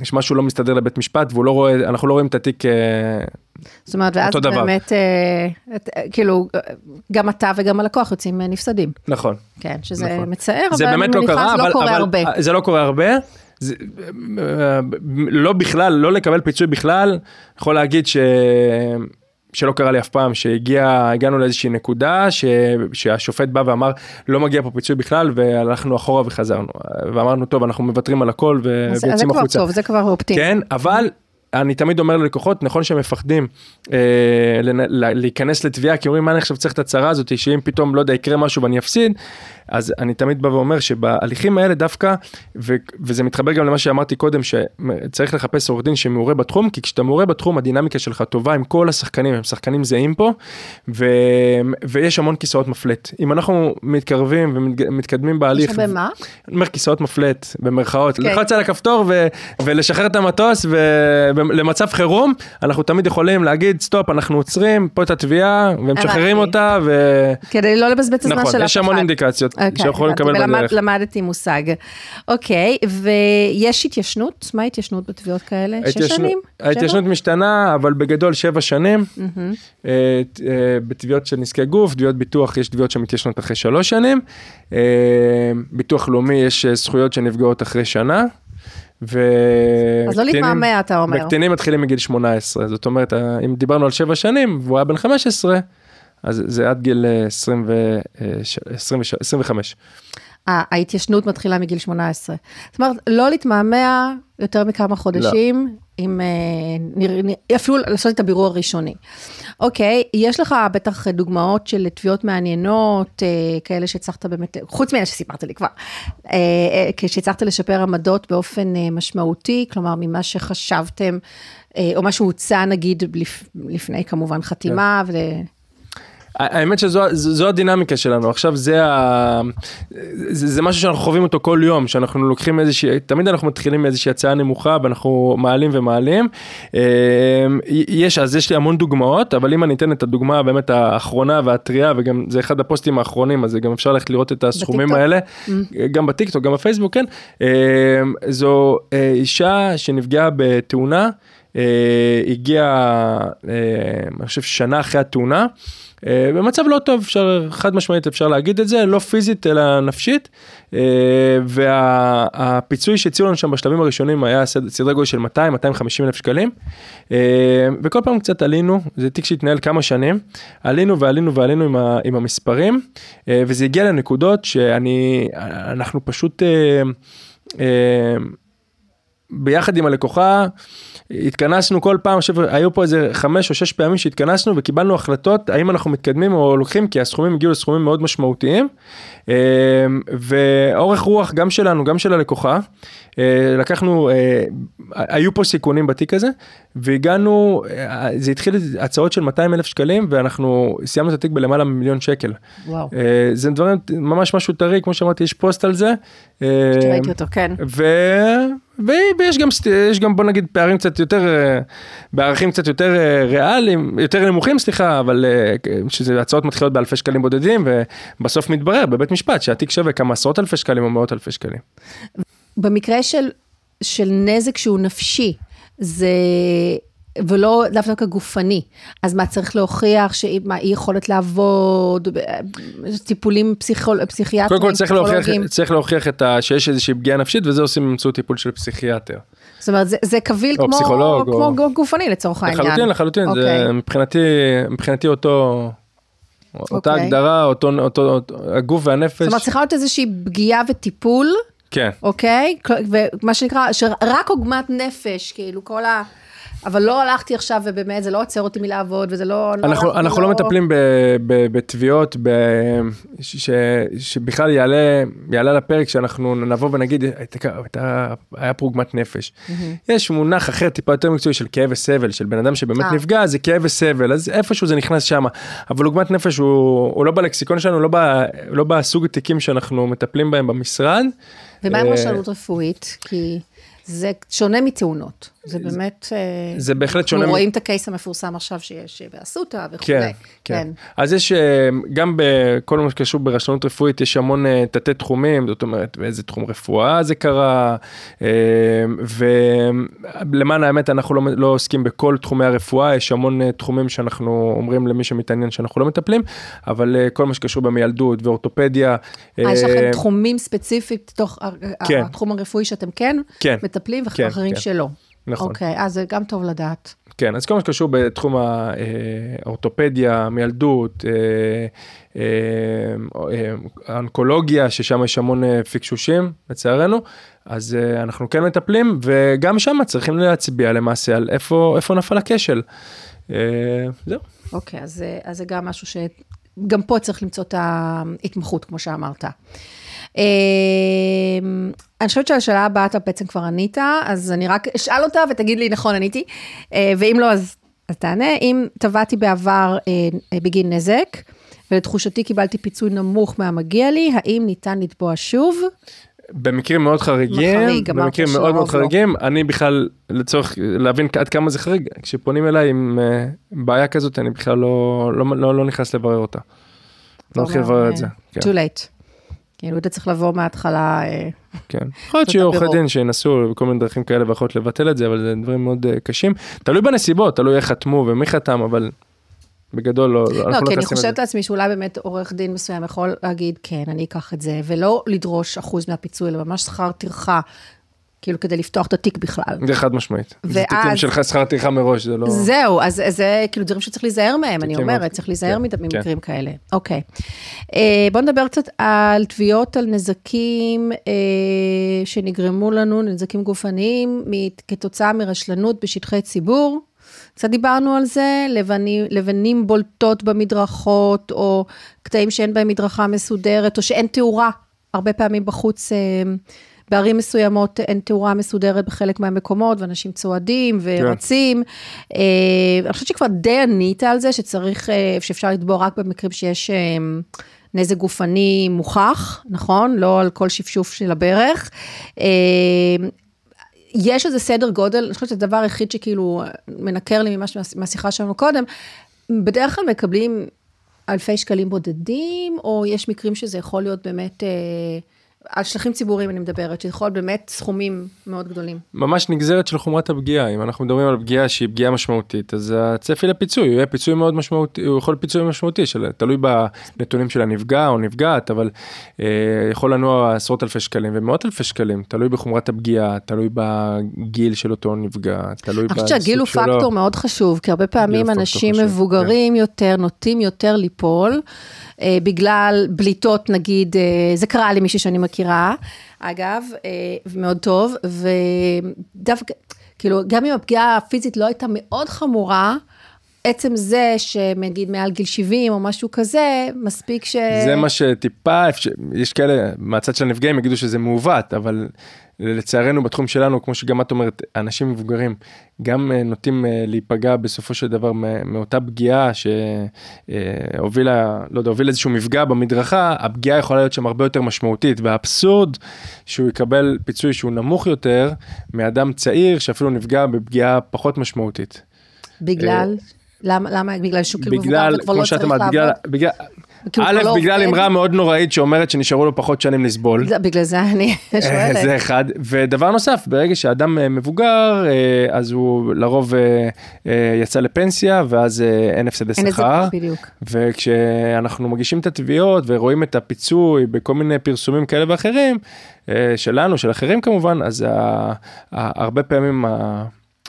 יש משהו לא מסתדר לבית משפט והוא לא רואה, אנחנו לא רואים את התיק אותו אה, דבר. זאת אומרת, ואז באמת, אה, אה, כאילו, גם אתה וגם הלקוח יוצאים נפסדים. נכון. כן, שזה נכון. מצער, זה אבל אני לא מניחה לא קרה, שזה לא אבל, לא קורה אבל, הרבה. זה לא קורה הרבה. זה, לא בכלל, לא לקבל פיצוי בכלל, יכול להגיד ש... שלא קרה לי אף פעם, שהגיע הגענו לאיזושהי נקודה ש, שהשופט בא ואמר לא מגיע פה פיצוי בכלל והלכנו אחורה וחזרנו ואמרנו טוב אנחנו מוותרים על הכל ויוצאים החוצה. זה כבר טוב, זה כבר אופטימי. כן, אבל אני תמיד אומר ללקוחות, נכון שהם מפחדים אה, להיכנס לתביעה, כי אומרים, מה אני עכשיו צריך את הצרה הזאת, שאם פתאום, לא יודע, יקרה משהו ואני אפסיד, אז אני תמיד בא ואומר שבהליכים האלה דווקא, ו, וזה מתחבר גם למה שאמרתי קודם, שצריך לחפש עורך דין שמעורה בתחום, כי כשאתה מעורה בתחום הדינמיקה שלך טובה עם כל השחקנים, הם שחקנים זהים פה, ו, ויש המון כיסאות מפלט. אם אנחנו מתקרבים ומתקדמים בהליך... יש במה? אני אומר כיסאות מפלט, במרכאות, okay. כן. לחץ על הכפתור ו, ולשחרר את המטוס ו, למצב חירום, אנחנו תמיד יכולים להגיד, סטופ, אנחנו עוצרים, פה את התביעה, ומשחררים אותה, ו... כדי לא לבזבז את הזמן נכון, של אף אחד. נכון, יש המון אינדיקציות. אוקיי, okay, למדתי מושג. אוקיי, okay, ויש התיישנות? מה ההתיישנות בתביעות כאלה? שש שנים? ההתיישנות משתנה, אבל בגדול שבע שנים. Mm-hmm. בתביעות של נזקי גוף, תביעות ביטוח, יש תביעות שמתיישנות אחרי שלוש שנים. אה, ביטוח לאומי, יש זכויות שנפגעות אחרי שנה. ו... אז לא להתמהמה, אתה אומר. וקטינים מתחילים מגיל 18, זאת אומרת, אם דיברנו על 7 שנים, והוא היה בן 15, אז זה עד גיל 25. אה, אה, אה, ההתיישנות מתחילה מגיל 18. זאת אומרת, לא להתמהמה יותר מכמה חודשים, לא. עם, אפילו לעשות את הבירור הראשוני. אוקיי, יש לך בטח דוגמאות של תביעות מעניינות, כאלה שהצלחת באמת, חוץ מאלה שסיפרת לי כבר, כשהצלחת לשפר עמדות באופן משמעותי, כלומר, ממה שחשבתם, או מה שהוצע נגיד לפני כמובן חתימה. כן. ו... האמת שזו הדינמיקה שלנו עכשיו זה, ה... זה, זה משהו שאנחנו חווים אותו כל יום שאנחנו לוקחים איזושהי תמיד אנחנו מתחילים מאיזושהי הצעה נמוכה ואנחנו מעלים ומעלים. אמ, יש אז יש לי המון דוגמאות אבל אם אני אתן את הדוגמה באמת האחרונה והטריה וגם זה אחד הפוסטים האחרונים אז גם אפשר ללכת לראות את הסכומים בטיקטוק. האלה mm-hmm. גם בטיקטוק גם בפייסבוק כן אמ, זו אה, אישה שנפגעה בתאונה. אה, הגיעה, אה, אני חושב, שנה אחרי התאונה, אה, במצב לא טוב, אפשר, חד משמעית אפשר להגיד את זה, לא פיזית אלא נפשית. אה, והפיצוי שהציעו לנו שם בשלבים הראשונים היה סדרי גודל של 200-250 אלף שקלים. אה, וכל פעם קצת עלינו, זה תיק שהתנהל כמה שנים, עלינו ועלינו ועלינו עם המספרים, וזה הגיע לנקודות שאני, אנחנו פשוט... ביחד עם הלקוחה התכנסנו כל פעם, היו פה איזה חמש או שש פעמים שהתכנסנו וקיבלנו החלטות האם אנחנו מתקדמים או לוקחים, כי הסכומים הגיעו לסכומים מאוד משמעותיים. אה, ואורך רוח גם שלנו, גם של הלקוחה, אה, לקחנו, אה, היו פה סיכונים בתיק הזה, והגענו, זה התחיל הצעות של 200 אלף שקלים, ואנחנו סיימנו את התיק בלמעלה ממיליון שקל. וואו. זה דברים, ממש משהו טרי, כמו שאמרתי, יש פוסט על זה. ראיתי אותו, כן. ו... ויש גם, יש גם בוא נגיד פערים קצת יותר, אה, בערכים קצת יותר אה, ריאליים, יותר נמוכים סליחה, אבל אה, שזה הצעות מתחילות באלפי שקלים בודדים, ובסוף מתברר בבית משפט שהתיק שווה כמה עשרות אלפי שקלים או מאות אלפי שקלים. במקרה של, של נזק שהוא נפשי, זה ולא לאו דווקא גופני. אז מה, צריך להוכיח שהיא יכולת לעבוד, טיפולים פסיכול, פסיכיאטריים, קודם כל צריך להוכיח, צריך להוכיח את ה, שיש איזושהי פגיעה נפשית, וזה עושים באמצעות טיפול של פסיכיאטר. זאת אומרת, זה, זה קביל כמו, פסיכולוג, כמו או... גופני לצורך העניין. לחלוטין, לחלוטין, okay. זה אוקיי. מבחינתי, מבחינתי אותו... אותה okay. אוקיי. הגדרה, אותו, אותו, אותו, הגוף והנפש. זאת אומרת, צריכה להיות איזושהי פגיעה וטיפול. כן. אוקיי? Okay? ומה שנקרא, שרק עוגמת נפש, כאילו כל ה... אבל לא הלכתי עכשיו, ובאמת, זה לא עוצר אותי מלעבוד, וזה לא... לא אנחנו לא, מטפלים בתביעות, שבכלל יעלה, יעלה לפרק, שאנחנו נבוא ונגיד, היה פה עוגמת נפש. יש מונח אחר, טיפה יותר מקצועי, של כאב וסבל, של בן אדם שבאמת אה. נפגע, זה כאב וסבל, אז איפשהו זה נכנס שם. אבל עוגמת נפש הוא, לא בלקסיקון שלנו, הוא לא, לא בסוג התיקים שאנחנו מטפלים בהם במשרד. ומה עם אה, רשלנות רפואית? כי זה שונה מתאונות. זה באמת... אה, זה בהחלט שונה. אנחנו רואים את הקייס המפורסם עכשיו שיש אה, באסותא וכו'. כן, כן. כן. אז יש, אה, גם בכל מה שקשור ברשלנות רפואית, יש המון תתי תחומים, זאת אומרת, באיזה תחום רפואה זה קרה, ולמען האמת, אנחנו לא, לא עוסקים בכל תחומי הרפואה, יש המון תחומים שאנחנו אומרים למי שמתעניין שאנחנו לא מטפלים, אבל כל מה שקשור במילדות ואורתופדיה. יש לכם תחומים ספציפית תוך כן. התחום הרפואי שאתם כן, כן מטפלים, ואחרים שלא. נכון. אוקיי, אז זה גם טוב לדעת. כן, אז כל מה שקשור בתחום אה, האורתופדיה, מילדות, אה, אה, אונקולוגיה, ששם יש המון פיקשושים, לצערנו, אז אנחנו כן מטפלים, וגם שם צריכים להצביע למעשה על איפה, איפה נפל הכשל. זהו. אוקיי, אז, אז זה גם משהו ש... גם פה צריך למצוא את ההתמחות, כמו שאמרת. אמ, אני חושבת שהשאלה הבאה אתה בעצם כבר ענית, אז אני רק אשאל אותה ותגיד לי, נכון, עניתי, אה, ואם לא, אז, אז תענה. אם טבעתי בעבר אה, אה, בגין נזק, ולתחושתי קיבלתי פיצוי נמוך מהמגיע לי, האם ניתן לתבוע שוב? במקרים מאוד חריגים, מחריג, במקרים מאוד מאוד חריגים, לא. אני בכלל, לצורך להבין עד כמה זה חריג, כשפונים אליי עם בעיה כזאת, אני בכלל לא, לא, לא, לא נכנס לברר אותה. לא מתחיל לברר את זה. כן. too late. כאילו, אתה צריך לבוא מההתחלה. אה, כן, יכול להיות שיהיו עורכי דין שינסו בכל מיני דרכים כאלה ואחרות לבטל את זה, אבל זה דברים מאוד אה, קשים. תלוי בנסיבות, תלוי איך חתמו ומי חתם, אבל בגדול לא, לא, לא, לא כי אני חושבת לעצמי שאולי באמת עורך דין מסוים יכול להגיד, כן, אני אקח את זה, ולא לדרוש אחוז מהפיצוי, אלא ממש שכר טרחה כאילו כדי לפתוח את התיק בכלל. זה חד משמעית. ואז... זה תיקים שלך שכר טרחה מראש, זה לא... זהו, אז זה כאילו דברים שצריך להיזהר מהם, אני אומרת, מ... צריך להיזהר כן, כן. ממקרים כן. כאלה. אוקיי. אה, בואו נדבר קצת על תביעות על נזקים אה, שנגרמו לנו, נזקים גופניים, כתוצאה מרשלנות בשטחי ציבור. קצת דיברנו על זה, לבנים, לבנים בולטות במדרכות, או קטעים שאין בהם מדרכה מסודרת, או שאין תאורה, הרבה פעמים בחוץ. אה, בערים מסוימות אין תאורה מסודרת בחלק מהמקומות, ואנשים צועדים כן. ורצים. Yeah. אה, אני חושבת שכבר די ענית על זה, שצריך, אה, שאפשר לתבוע רק במקרים שיש... אה, נזק גופני מוכח, נכון? לא על כל שפשוף של הברך. יש איזה סדר גודל, אני חושבת שזה הדבר היחיד שכאילו מנקר לי ממש מהשיחה שלנו קודם, בדרך כלל מקבלים אלפי שקלים בודדים, או יש מקרים שזה יכול להיות באמת... אה, על שטחים ציבוריים אני מדברת, שיכול באמת סכומים מאוד גדולים. ממש נגזרת של חומרת הפגיעה, אם אנחנו מדברים על פגיעה שהיא פגיעה משמעותית, אז הצפי לפיצוי, הוא יהיה פיצוי מאוד משמעותי, הוא יכול פיצוי משמעותי, של, תלוי בנתונים של הנפגע או נפגעת, אבל אה, יכול לנוע עשרות אלפי שקלים ומאות אלפי שקלים, תלוי בחומרת הפגיעה, תלוי בגיל של אותו נפגע, תלוי בסוג שלו. אני חושבת שהגיל הוא פקטור שלו. מאוד חשוב, כי הרבה פעמים אנשים כן. מבוגרים כן. יותר נוטים יותר ליפול. אה, בגלל בליטות, נגיד, אה, זה קרה למישהי שאני מכירה, אגב, אה, מאוד טוב, ודווקא, כאילו, גם אם הפגיעה הפיזית לא הייתה מאוד חמורה, עצם זה שנגיד מעל גיל 70 או משהו כזה, מספיק ש... זה מה שטיפה, יש כאלה מהצד של הנפגעים יגידו שזה מעוות, אבל לצערנו בתחום שלנו, כמו שגם את אומרת, אנשים מבוגרים גם אה, נוטים אה, להיפגע בסופו של דבר מאותה פגיעה שהובילה, אה, לא יודע, הוביל איזשהו מפגע במדרכה, הפגיעה יכולה להיות שם הרבה יותר משמעותית, והאבסורד שהוא יקבל פיצוי שהוא נמוך יותר מאדם צעיר שאפילו נפגע בפגיעה פחות משמעותית. בגלל? למה? למה? בגלל שהוא כאילו מבוגר וכבר לא צריך לעבוד? בגלל, לא בגלל, א', בגלל אמרה מאוד נוראית שאומרת שנשארו לו פחות שנים לסבול. בגלל זה אני אה, שואלת. זה אחד. ודבר נוסף, ברגע שאדם אה, מבוגר, אה, אז הוא לרוב יצא לפנסיה, ואז אין הפסדי שכר. וכשאנחנו מגישים את התביעות ורואים את הפיצוי בכל מיני פרסומים כאלה ואחרים, שלנו, של אחרים כמובן, אז הרבה פעמים...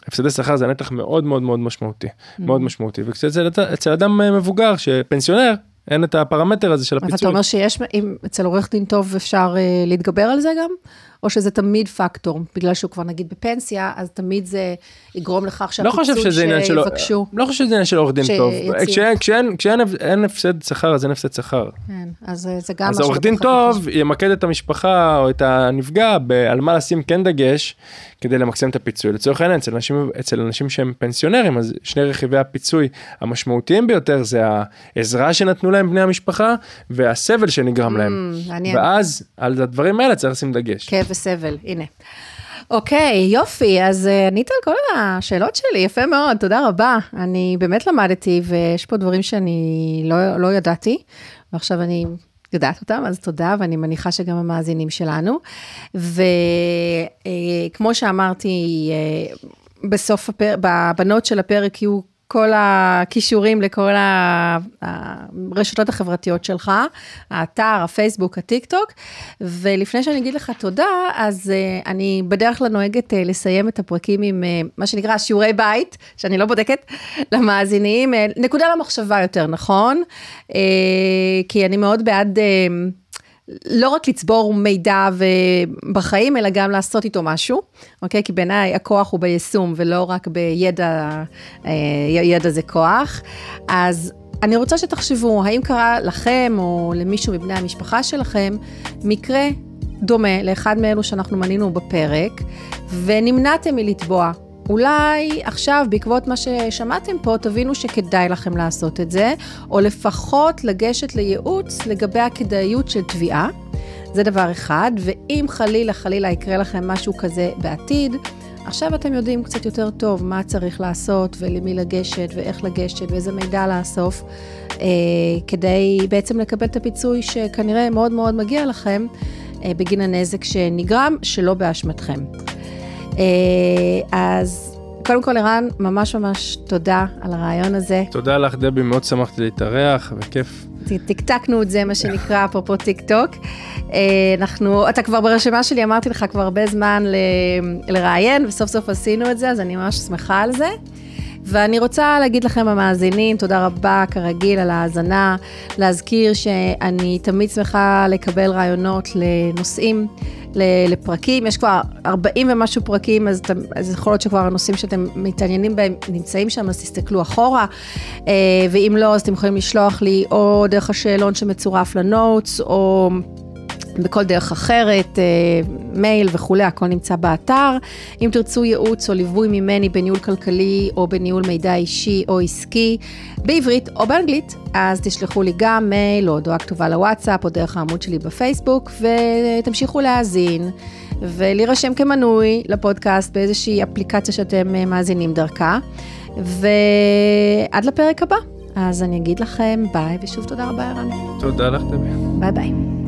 הפסדי שכר זה נתח מאוד מאוד מאוד משמעותי mm-hmm. מאוד משמעותי ואצל אדם אה, מבוגר שפנסיונר אין את הפרמטר הזה של הפיצוי. אבל אתה אומר שיש, אם אצל עורך דין טוב אפשר אה, להתגבר על זה גם? או שזה תמיד פקטור, בגלל שהוא כבר נגיד בפנסיה, אז תמיד זה יגרום לכך לא שהפיצוי שיבקשו. לא חושב שזה עניין של עורך דין טוב. כשאין הפסד שכר, אז אין הפסד שכר. כן, אז אה, זה גם... אז עורך דין טוב ימקד את המשפחה או את הנפגע על מה לשים כן דגש כדי למקסם את הפיצוי. לצורך העניין, אצל אנשים, אצל אנשים שהם פנסיונרים, אז שני רכיבי הפיצוי המשמעותיים ביותר זה העזרה שנתנו להם בני המשפחה והסבל שנגרם להם. Mm, ואז על הדברים האלה צריך לשים דגש. כן, וסבל, הנה. אוקיי, יופי, אז אה, ענית על כל השאלות שלי, יפה מאוד, תודה רבה. אני באמת למדתי, ויש פה דברים שאני לא, לא ידעתי, ועכשיו אני יודעת אותם, אז תודה, ואני מניחה שגם המאזינים שלנו. וכמו אה, שאמרתי, אה, בסוף הפרק, בבנות של הפרק יהיו כל הכישורים לכל הרשתות החברתיות שלך, האתר, הפייסבוק, הטיקטוק, ולפני שאני אגיד לך תודה, אז אה, אני בדרך כלל נוהגת אה, לסיים את הפרקים עם אה, מה שנקרא שיעורי בית, שאני לא בודקת, למאזינים, נקודה למחשבה יותר, נכון? כי אני מאוד בעד... לא רק לצבור מידע בחיים, אלא גם לעשות איתו משהו, אוקיי? כי בעיניי הכוח הוא ביישום ולא רק בידע, אה, ידע זה כוח. אז אני רוצה שתחשבו, האם קרה לכם או למישהו מבני המשפחה שלכם מקרה דומה לאחד מאלו שאנחנו מנינו בפרק, ונמנעתם מלתבוע. אולי עכשיו, בעקבות מה ששמעתם פה, תבינו שכדאי לכם לעשות את זה, או לפחות לגשת לייעוץ לגבי הכדאיות של תביעה. זה דבר אחד, ואם חלילה חלילה יקרה לכם משהו כזה בעתיד, עכשיו אתם יודעים קצת יותר טוב מה צריך לעשות ולמי לגשת ואיך לגשת ואיזה מידע לאסוף, אה, כדי בעצם לקבל את הפיצוי שכנראה מאוד מאוד מגיע לכם אה, בגין הנזק שנגרם שלא באשמתכם. אה, אז קודם כל, ערן, ממש ממש תודה על הרעיון הזה. תודה לך, דבי, מאוד שמחתי להתארח, וכיף. טקטקנו את זה, מה שנקרא, אפרופו טיק טוק. אה, אנחנו, אתה כבר ברשימה שלי, אמרתי לך כבר הרבה זמן ל, לראיין, וסוף סוף עשינו את זה, אז אני ממש שמחה על זה. ואני רוצה להגיד לכם המאזינים, תודה רבה כרגיל על ההאזנה, להזכיר שאני תמיד שמחה לקבל רעיונות לנושאים. לפרקים, יש כבר 40 ומשהו פרקים, אז, אתם, אז יכול להיות שכבר הנושאים שאתם מתעניינים בהם נמצאים שם, אז תסתכלו אחורה, אה, ואם לא, אז אתם יכולים לשלוח לי או דרך השאלון שמצורף לנוטס, או... בכל דרך אחרת, אה, מייל וכולי, הכל נמצא באתר. אם תרצו ייעוץ או ליווי ממני בניהול כלכלי או בניהול מידע אישי או עסקי, בעברית או באנגלית, אז תשלחו לי גם מייל או הודעה כתובה לוואטסאפ או דרך העמוד שלי בפייסבוק, ותמשיכו להאזין ולהירשם כמנוי לפודקאסט באיזושהי אפליקציה שאתם אה, מאזינים דרכה. ועד לפרק הבא. אז אני אגיד לכם ביי, ושוב תודה רבה, ערן. תודה לך, דבי. ביי ביי.